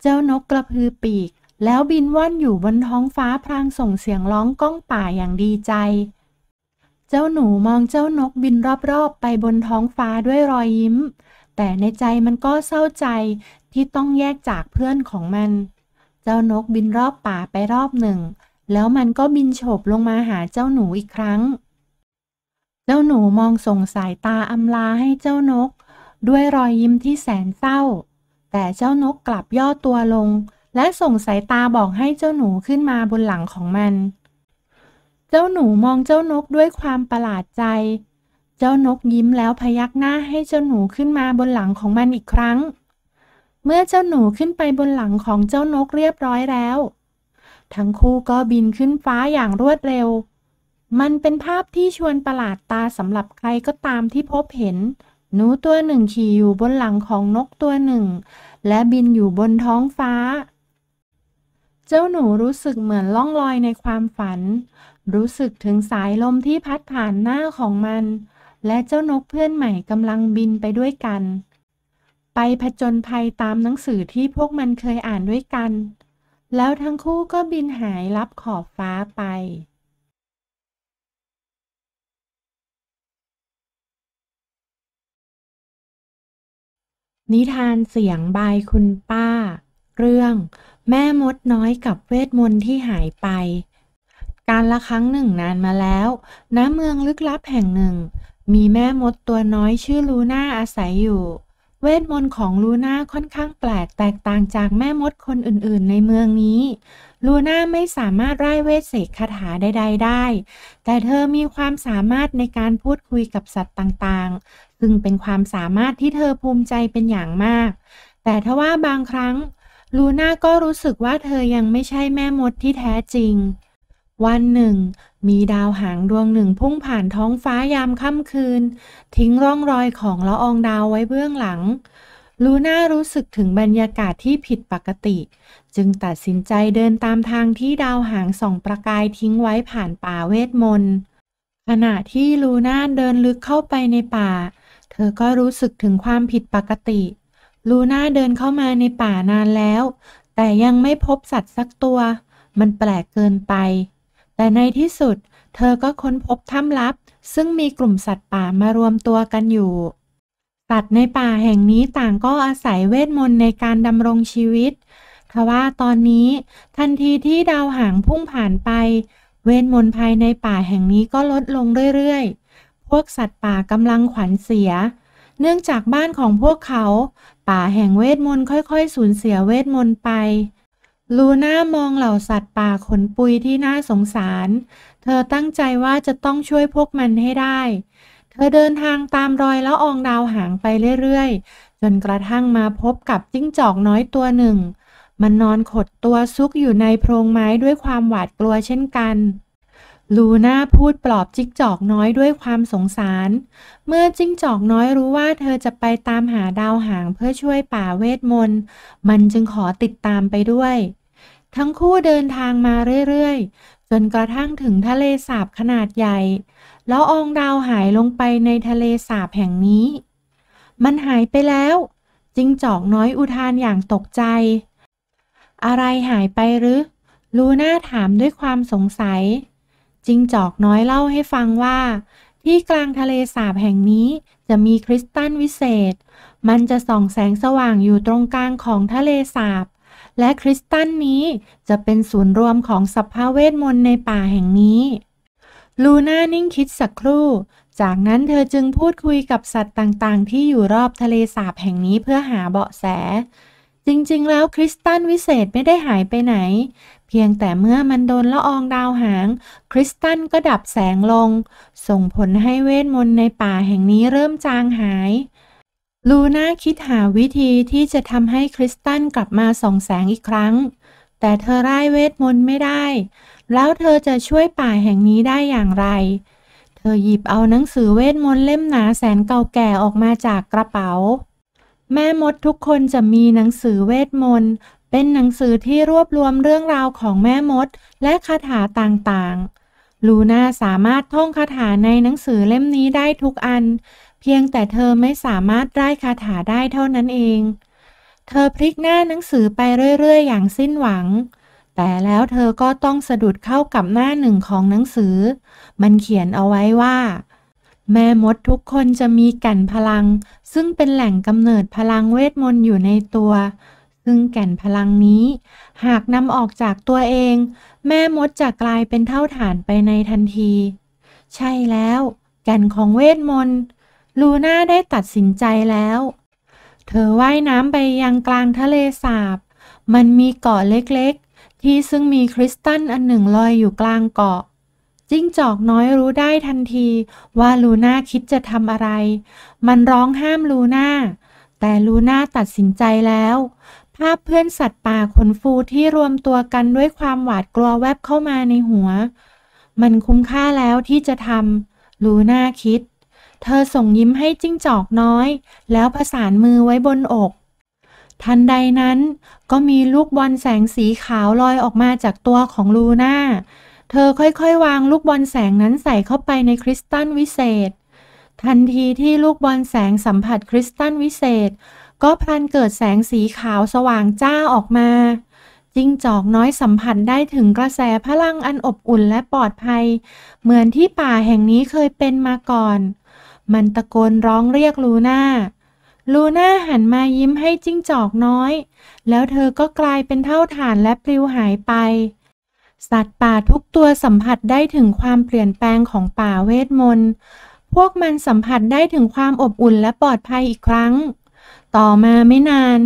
เจ้านกกระพือปีกแล้วบินว่อนอยู่บนท้องฟ้าพลางส่งเสียงร้องก้องป่าอย่างดีใจ เจ้าหนูมองเจ้านกบินรอบๆไปบนท้องฟ้าด้วยรอยยิ้มแต่ในใจมันก็เศร้าใจที่ต้องแยกจากเพื่อนของมัน เจ้านกบินรอบป่าไปรอบหนึ่ง แล้วมันก็บินโฉบลงมาหาเจ้าหนูอีกครั้ง เจ้าหนูมองส่งสายตาอำลาให้เจ้านก ด้วยรอยยิ้มที่แสนเศร้า แต่เจ้านกกลับย่อตัวลง และส่งสายตาบอกให้เจ้าหนูขึ้นมาบนหลังของมัน เจ้าหนูมองเจ้านกด้วยความประหลาดใจเจ้านกยิ้มแล้วพยักหน้าให้เจ้าหนูขึ้นมาบนหลังของมันอีกครั้ง เมื่อเจ้าหนูขึ้นไปบนหลังของเจ้านกเรียบร้อยแล้ว ทั้งคู่ก็บินขึ้นฟ้าอย่างรวดเร็ว มันเป็นภาพที่ชวนประหลาดตาสำหรับใครก็ตามที่พบเห็น หนูตัวหนึ่งขี่อยู่บนหลังของนกตัวหนึ่ง และบินอยู่บนท้องฟ้า เจ้าหนูรู้สึกเหมือนล่องลอยในความฝัน รู้สึกถึงสายลมที่พัดผ่านหน้าของมันและเจ้านกเพื่อนใหม่กำลังบินไปด้วยกัน ไปผจญภัยตามหนังสือที่พวกมันเคยอ่านด้วยกัน แล้วทั้งคู่ก็บินหายลับขอบฟ้าไป นิทานเสียงบายคุณป้า เรื่องแม่มดน้อยกับเวทมนต์ที่หายไป การละครั้งหนึ่งนานมาแล้วณเมืองลึกลับแห่งหนึ่งมีแม่มดตัวน้อยชื่อลูน่าอาศัยอยู่ เวทมนต์ของลูน่าค่อนข้างแปลกแตกต่างจากแม่มดคนอื่นๆในเมืองนี้ ลูน่าไม่สามารถไร้เวทเสกคาถาใดๆ ได้ แต่เธอมีความสามารถในการพูดคุยกับสัตว์ต่างๆซึ่งเป็นความสามารถที่เธอภูมิใจเป็นอย่างมาก แต่ทว่าบางครั้ง ลูน่าก็รู้สึกว่าเธอยังไม่ใช่แม่มดที่แท้จริง วันหนึ่งมีดาวหางดวงหนึ่งพุ่งผ่านท้องฟ้ายามค่ำคืน ทิ้งร่องรอยของละอองดาวไว้เบื้องหลัง ลูน่ารู้สึกถึงบรรยากาศที่ผิดปกติ จึงตัดสินใจเดินตามทางที่ดาวหางส่องประกายทิ้งไว้ผ่านป่าเวทมนต์ขณะที่ลูน่าเดินลึกเข้าไปในป่า เธอก็รู้สึกถึงความผิดปกติ ลูน่าเดินเข้ามาในป่านานแล้ว แต่ยังไม่พบสัตว์สักตัว มันแปลกเกินไปแต่ในที่สุดเธอก็ค้นพบถ้ำลับ ซึ่งมีกลุ่มสัตว์ป่ามารวมตัวกันอยู่สัตว์ในป่าแห่งนี้ต่างก็อาศัยเวทมนต์ในการดำรงชีวิตทว่าตอนนี้ทันทีที่ดาวหางพุ่งผ่านไป เวทมนต์ภายในป่าแห่งนี้ก็ลดลงเรื่อยๆ พวกสัตว์ป่ากำลังขวัญเสีย เนื่องจากบ้านของพวกเขา ป่าแห่งเวทมนต์ค่อยๆ สูญเสียเวทมนต์ไปลูน่ามองเหล่าสัตว์ป่าขนปุยที่น่าสงสาร เธอตั้งใจว่าจะต้องช่วยพวกมันให้ได้ เธอเดินทางตามรอยละอองดาวหางไปเรื่อย ๆ จนกระทั่งมาพบกับจิ้งจอกน้อยตัวหนึ่ง มันนอนขดตัวซุกอยู่ในโพรงไม้ด้วยความหวาดกลัวเช่นกัน ลูน่าพูดปลอบจิ้งจอกน้อยด้วยความสงสาร เมื่อจิ้งจอกน้อยรู้ว่าเธอจะไปตามหาดาวหางเพื่อช่วยป่าเวทมนต์ มันจึงขอติดตามไปด้วยทั้งคู่เดินทางมาเรื่อยๆ จนกระทั่งถึงทะเลสาบขนาดใหญ่ แล้วองดาวหายลงไปในทะเลสาบแห่งนี้ มันหายไปแล้ว จิงจอกน้อยอุทานอย่างตกใจ อะไรหายไปหรือ ลูน่าถามด้วยความสงสัย จิงจอกน้อยเล่าให้ฟังว่า ที่กลางทะเลสาบแห่งนี้จะมีคริสตัลวิเศษ มันจะส่องแสงสว่างอยู่ตรงกลางของทะเลสาบและคริสตันนี้จะเป็นศูนย์รวมของสัพพเวทมนต์ในป่าแห่งนี้ ลูน่านิ่งคิดสักครู่ จากนั้นเธอจึงพูดคุยกับสัตว์ต่างๆ ที่อยู่รอบทะเลสาบแห่งนี้เพื่อหาเบาะแส จริงๆ แล้วคริสตันวิเศษไม่ได้หายไปไหน เพียงแต่เมื่อมันโดนละอองดาวหาง คริสตันก็ดับแสงลง ส่งผลให้เวทมนต์ในป่าแห่งนี้เริ่มจางหายลูน่าคิดหาวิธีที่จะทำให้คริสตันกลับมาส่องแสงอีกครั้ง แต่เธอไร้เวทมนต์ไม่ได้ แล้วเธอจะช่วยป่าแห่งนี้ได้อย่างไร เธอหยิบเอาหนังสือเวทมนต์เล่มหนาแสนเก่าแก่ออกมาจากกระเป๋า แม่มดทุกคนจะมีหนังสือเวทมนต์เป็นหนังสือที่รวบรวมเรื่องราวของแม่มดและคาถาต่างๆ ลูน่าสามารถท่องคาถาในหนังสือเล่มนี้ได้ทุกอันเพียงแต่เธอไม่สามารถไร้คาถาได้เท่านั้นเอง เธอพลิกหน้าหนังสือไปเรื่อยๆอย่างสิ้นหวัง แต่แล้วเธอก็ต้องสะดุดเข้ากับหน้าหนึ่งของหนังสือ มันเขียนเอาไว้ว่า แม่มดทุกคนจะมีแก่นพลัง ซึ่งเป็นแหล่งกำเนิดพลังเวทมนต์อยู่ในตัว ซึ่งแก่นพลังนี้ หากนำออกจากตัวเอง แม่มดจะกลายเป็นเท่าฐานไปในทันที ใช่แล้ว แก่นของเวทมนต์ลูน่าได้ตัดสินใจแล้ว เธอว่ายน้ำไปยังกลางทะเล สาบ มันมีเกาะเล็กๆ ที่ซึ่งมีคริสตัลอันหนึ่งลอยอยู่กลางเกาะ จิ้งจอกน้อยรู้ได้ทันทีว่าลูน่าคิดจะทำอะไร มันร้องห้ามลูน่า แต่ลูน่าตัดสินใจแล้ว ภาพเพื่อนสัตว์ป่าขนฟูที่รวมตัวกันด้วยความหวาดกลัวแวบเข้ามาในหัว มันคุ้มค่าแล้วที่จะทำ ลูน่าคิดเธอส่งยิ้มให้จิ้งจอกน้อยแล้วประสานมือไว้บนอก ทันใดนั้นก็มีลูกบอลแสงสีขาวลอยออกมาจากตัวของลูน่า เธอค่อยๆ วางลูกบอลแสงนั้นใส่เข้าไปในคริสตัลวิเศษ ทันทีที่ลูกบอลแสงสัมผัสคริสตัลวิเศษ ก็พลันเกิดแสงสีขาวสว่างจ้าออกมา จิ้งจอกน้อยสัมผัสได้ถึงกระแสพลังอันอบอุ่นและปลอดภัย เหมือนที่ป่าแห่งนี้เคยเป็นมาก่อนมันตะโกนร้องเรียกลูน่า ลูน่าหันมายิ้มให้จิ้งจอกน้อย แล้วเธอก็กลายเป็นเท่าฐานและปลิวหายไป สัตว์ป่าทุกตัวสัมผัสได้ถึงความเปลี่ยนแปลงของป่าเวทมนต์พวกมันสัมผัสได้ถึงความอบอุ่นและปลอดภัยอีกครั้ง ต่อมาไม่นาน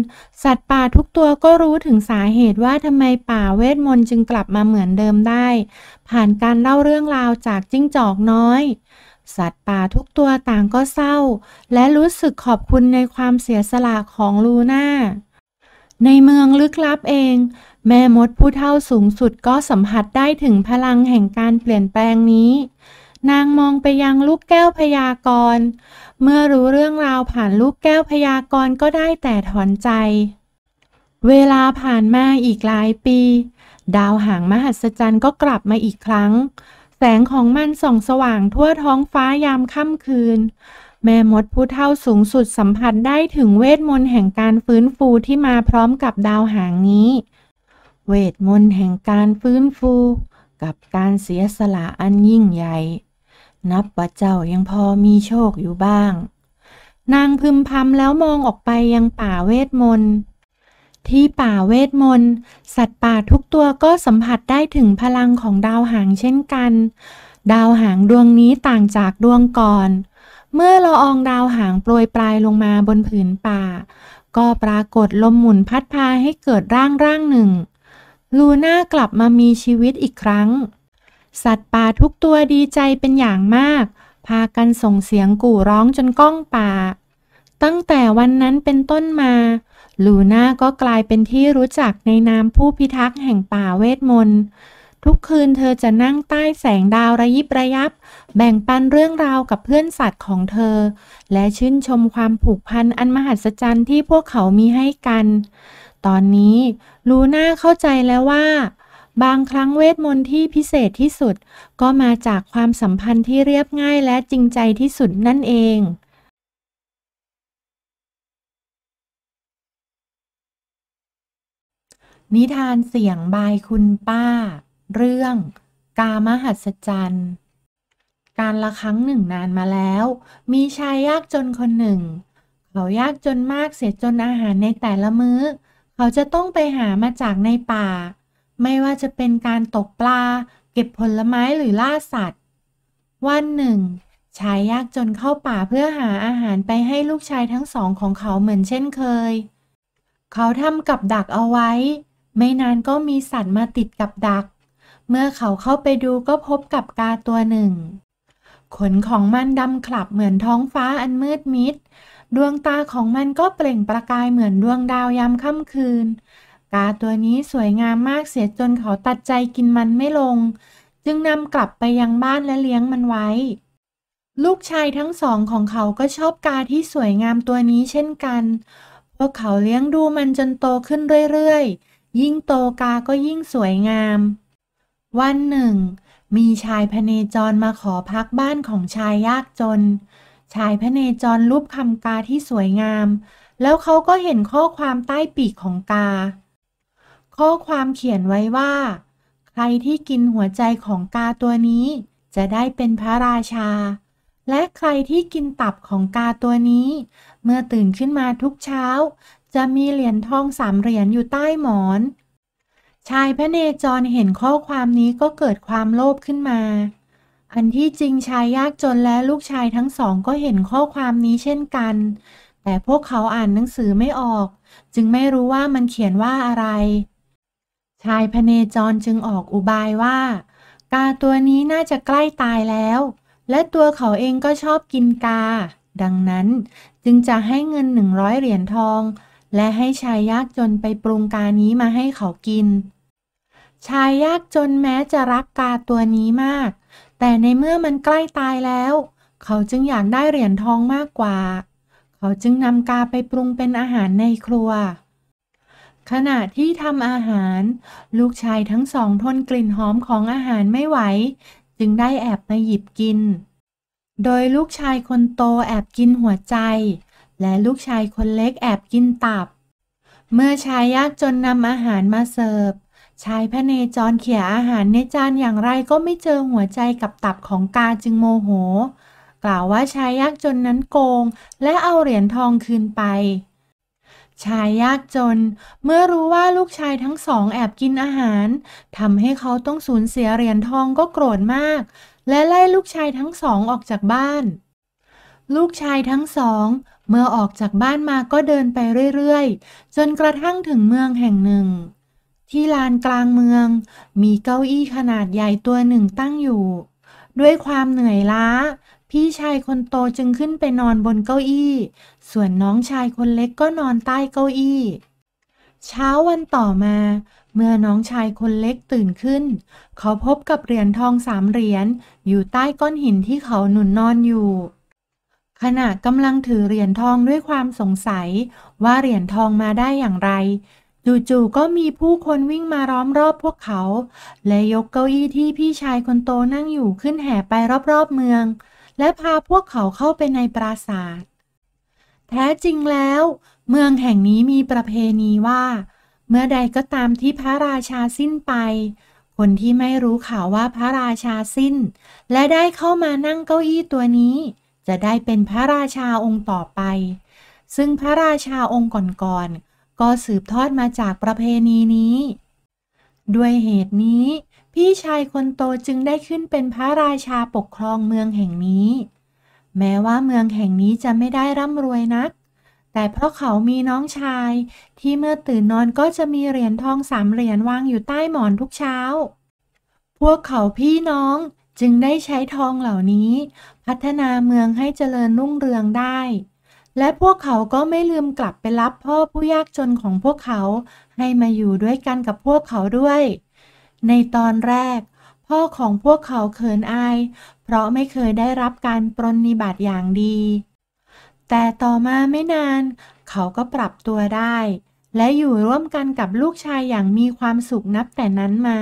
สัตว์ป่าทุกตัวก็รู้ถึงสาเหตุว่าทำไมป่าเวทมนต์จึงกลับมาเหมือนเดิมได้ ผ่านการเล่าเรื่องราวจากจิ้งจอกน้อยสัตว์ป่าทุกตัวต่างก็เศร้า และรู้สึกขอบคุณในความเสียสละของลูน่าในเมืองลึกลับเอง แม่มดผู้เท่าสูงสุดก็สัมผัสได้ถึงพลังแห่งการเปลี่ยนแปลงนี้ นางมองไปยังลูกแก้วพยากรเมื่อรู้เรื่องราวผ่านลูกแก้วพยากรก็ได้แต่ถอนใจ เวลาผ่านมาอีกหลายปี ดาวหางมหัศจรรย์ก็กลับมาอีกครั้งแสงของมันส่องสว่างทั่วท้องฟ้ายามค่ำคืน แม่มดผู้เท่าสูงสุดสัมผัสได้ถึงเวทมนต์แห่งการฟื้นฟูที่มาพร้อมกับดาวหางนี้ เวทมนต์แห่งการฟื้นฟูกับการเสียสละอันยิ่งใหญ่ นับว่าเจ้ายังพอมีโชคอยู่บ้าง นางพึมพำแล้วมองออกไปยังป่าเวทมนต์ที่ป่าเวทมนต์สัตว์ป่าทุกตัวก็สัมผัสได้ถึงพลังของดาวหางเช่นกัน ดาวหางดวงนี้ต่างจากดวงก่อน เมื่อละอองดาวหางโปรยปลายลงมาบนผืนป่า ก็ปรากฏลมหมุนพัดพาให้เกิดร่างร่างหนึ่ง ลูน่ากลับมามีชีวิตอีกครั้ง สัตว์ป่าทุกตัวดีใจเป็นอย่างมาก พากันส่งเสียงกู่ร้องจนก้องป่า ตั้งแต่วันนั้นเป็นต้นมาลูน่าก็กลายเป็นที่รู้จักในนามผู้พิทักษ์แห่งป่าเวทมนต์ทุกคืนเธอจะนั่งใต้แสงดาวระยิบระยับ แบ่งปันเรื่องราวกับเพื่อนสัตว์ของเธอ และชื่นชมความผูกพันอันมหัศจรรย์ที่พวกเขามีให้กัน ตอนนี้ ลูน่าเข้าใจแล้วว่า บางครั้งเวทมนต์ที่พิเศษที่สุด ก็มาจากความสัมพันธ์ที่เรียบง่ายและจริงใจที่สุดนั่นเองนิทานเสียงบายคุณป้า เรื่อง กามหัศจรรย์การละครั้งหนึ่งนานมาแล้ว มีชายยากจนคนหนึ่ง เขายากจนมากเสียจนอาหารในแต่ละมือ้อ เขาจะต้องไปหามาจากในป่า ไม่ว่าจะเป็นการตกปลา เก็บผลไม้หรือล่าสัตว์ วันหนึ่งชายยากจนเข้าป่าเพื่อหาอาหารไปให้ลูกชายทั้งสองของเขาเหมือนเช่นเคย เขาทำกับดักเอาไว้ไม่นานก็มีสัตว์มาติดกับดัก เมื่อเขาเข้าไปดูก็พบกับกาตัวหนึ่ง ขนของมันดำคลับเหมือนท้องฟ้าอันมืดมิดดวงตาของมันก็เปล่งประกายเหมือนดวงดาวยามค่ำคืน กาตัวนี้สวยงามมากเสียจนเขาตัดใจกินมันไม่ลง จึงนำกลับไปยังบ้านและเลี้ยงมันไว้ ลูกชายทั้งสองของเขาก็ชอบกาที่สวยงามตัวนี้เช่นกัน พวกเขาเลี้ยงดูมันจนโตขึ้นเรื่อยๆยิ่งโตกา ก็ยิ่งสวยงาม วันหนึ่ง มีชายพเนจรมาขอพักบ้านของชายยากจน ชายพเนจรรูปคำกาที่สวยงาม แล้วเขาก็เห็นข้อความใต้ปีกของกา ข้อความเขียนไว้ว่า ใครที่กินหัวใจของกาตัวนี้ จะได้เป็นพระราชา และใครที่กินตับของกาตัวนี้ เมื่อตื่นขึ้นมาทุกเช้าจะมีเหรียญทองสามเหรียญอยู่ใต้หมอน ชายพระเนจรเห็นข้อความนี้ก็เกิดความโลภขึ้นมา อันที่จริงชายยากจนและลูกชายทั้งสองก็เห็นข้อความนี้เช่นกัน แต่พวกเขาอ่านหนังสือไม่ออก จึงไม่รู้ว่ามันเขียนว่าอะไร ชายพระเนจรจึงออกอุบายว่า กาตัวนี้น่าจะใกล้ตายแล้ว และตัวเขาเองก็ชอบกินกา ดังนั้นจึงจะให้เงินหนึ่งร้อยเหรียญทองและให้ชายยากจนไปปรุงกานี้มาให้เขากิน ชายยากจนแม้จะรักกาตัวนี้มาก แต่ในเมื่อมันใกล้ตายแล้ว เขาจึงอยากได้เหรียญทองมากกว่า เขาจึงนำกาไปปรุงเป็นอาหารในครัว ขณะที่ทำอาหาร ลูกชายทั้งสองทนกลิ่นหอมของอาหารไม่ไหว จึงได้แอบมาหยิบกิน โดยลูกชายคนโตแอบกินหัวใจและลูกชายคนเล็กแอบกินตับ เมื่อชายยากจนนำอาหารมาเสิร์ฟ ชายพระเนจรเขี่ยอาหารในจาน อย่างไรก็ไม่เจอหัวใจกับตับของกาจึงโมโห กล่าวว่า ชายยากจนนั้นโกง และเอาเหรียญทองคืนไป ชายยากจนเมื่อรู้ว่าลูกชายทั้งสองแอบกินอาหารทำให้เขาต้องสูญเสีย เหรียญทองก็โกรธมาก และไล่ลูกชายทั้งสองออกจากบ้าน ลูกชายทั้งสองเมื่อออกจากบ้านมาก็เดินไปเรื่อย ๆ จนกระทั่งถึงเมืองแห่งหนึ่ง ที่ลานกลางเมือง มีเก้าอี้ขนาดใหญ่ตัวหนึ่งตั้งอยู่ ด้วยความเหนื่อยล้า พี่ชายคนโตจึงขึ้นไปนอนบนเก้าอี้ ส่วนน้องชายคนเล็กก็นอนใต้เก้าอี้ เช้าวันต่อมา เมื่อน้องชายคนเล็กตื่นขึ้น เขาพบกับเหรียญทองสามเหรียญอยู่ใต้ก้อนหินที่เขาหนุนนอนอยู่ขณะกำลังถือเหรียญทองด้วยความสงสัยว่าเหรียญทองมาได้อย่างไร จู่ๆ ก็มีผู้คนวิ่งมาล้อมรอบพวกเขา และยกเก้าอี้ที่พี่ชายคนโตนั่งอยู่ขึ้นแห่ไปรอบๆ เมือง และพาพวกเขาเข้าไปในปราสาท แท้จริงแล้ว เมืองแห่งนี้มีประเพณีว่า เมื่อใดก็ตามที่พระราชาสิ้นไป คนที่ไม่รู้ข่าวว่าพระราชาสิ้น และได้เข้ามานั่งเก้าอี้ตัวนี้จะได้เป็นพระราชาองค์ต่อไป ซึ่งพระราชาองค์ก่อนๆก็สืบทอดมาจากประเพณีนี้ ด้วยเหตุนี้ พี่ชายคนโตจึงได้ขึ้นเป็นพระราชาปกครองเมืองแห่งนี้ แม้ว่าเมืองแห่งนี้จะไม่ได้ร่ำรวยนัก แต่เพราะเขามีน้องชายที่เมื่อตื่นนอนก็จะมีเหรียญทองสามเหรียญวางอยู่ใต้หมอนทุกเช้า พวกเขาพี่น้องจึงได้ใช้ทองเหล่านี้พัฒนาเมืองให้เจริญรุ่งเรืองได้ และพวกเขาก็ไม่ลืมกลับไปรับพ่อผู้ยากจนของพวกเขาให้มาอยู่ด้วยกันกับพวกเขาด้วย ในตอนแรกพ่อของพวกเขาเขินอาย เพราะไม่เคยได้รับการปรนนิบัติอย่างดี แต่ต่อมาไม่นาน เขาก็ปรับตัวได้และอยู่ร่วมกันกับลูกชายอย่างมีความสุขนับแต่นั้นมา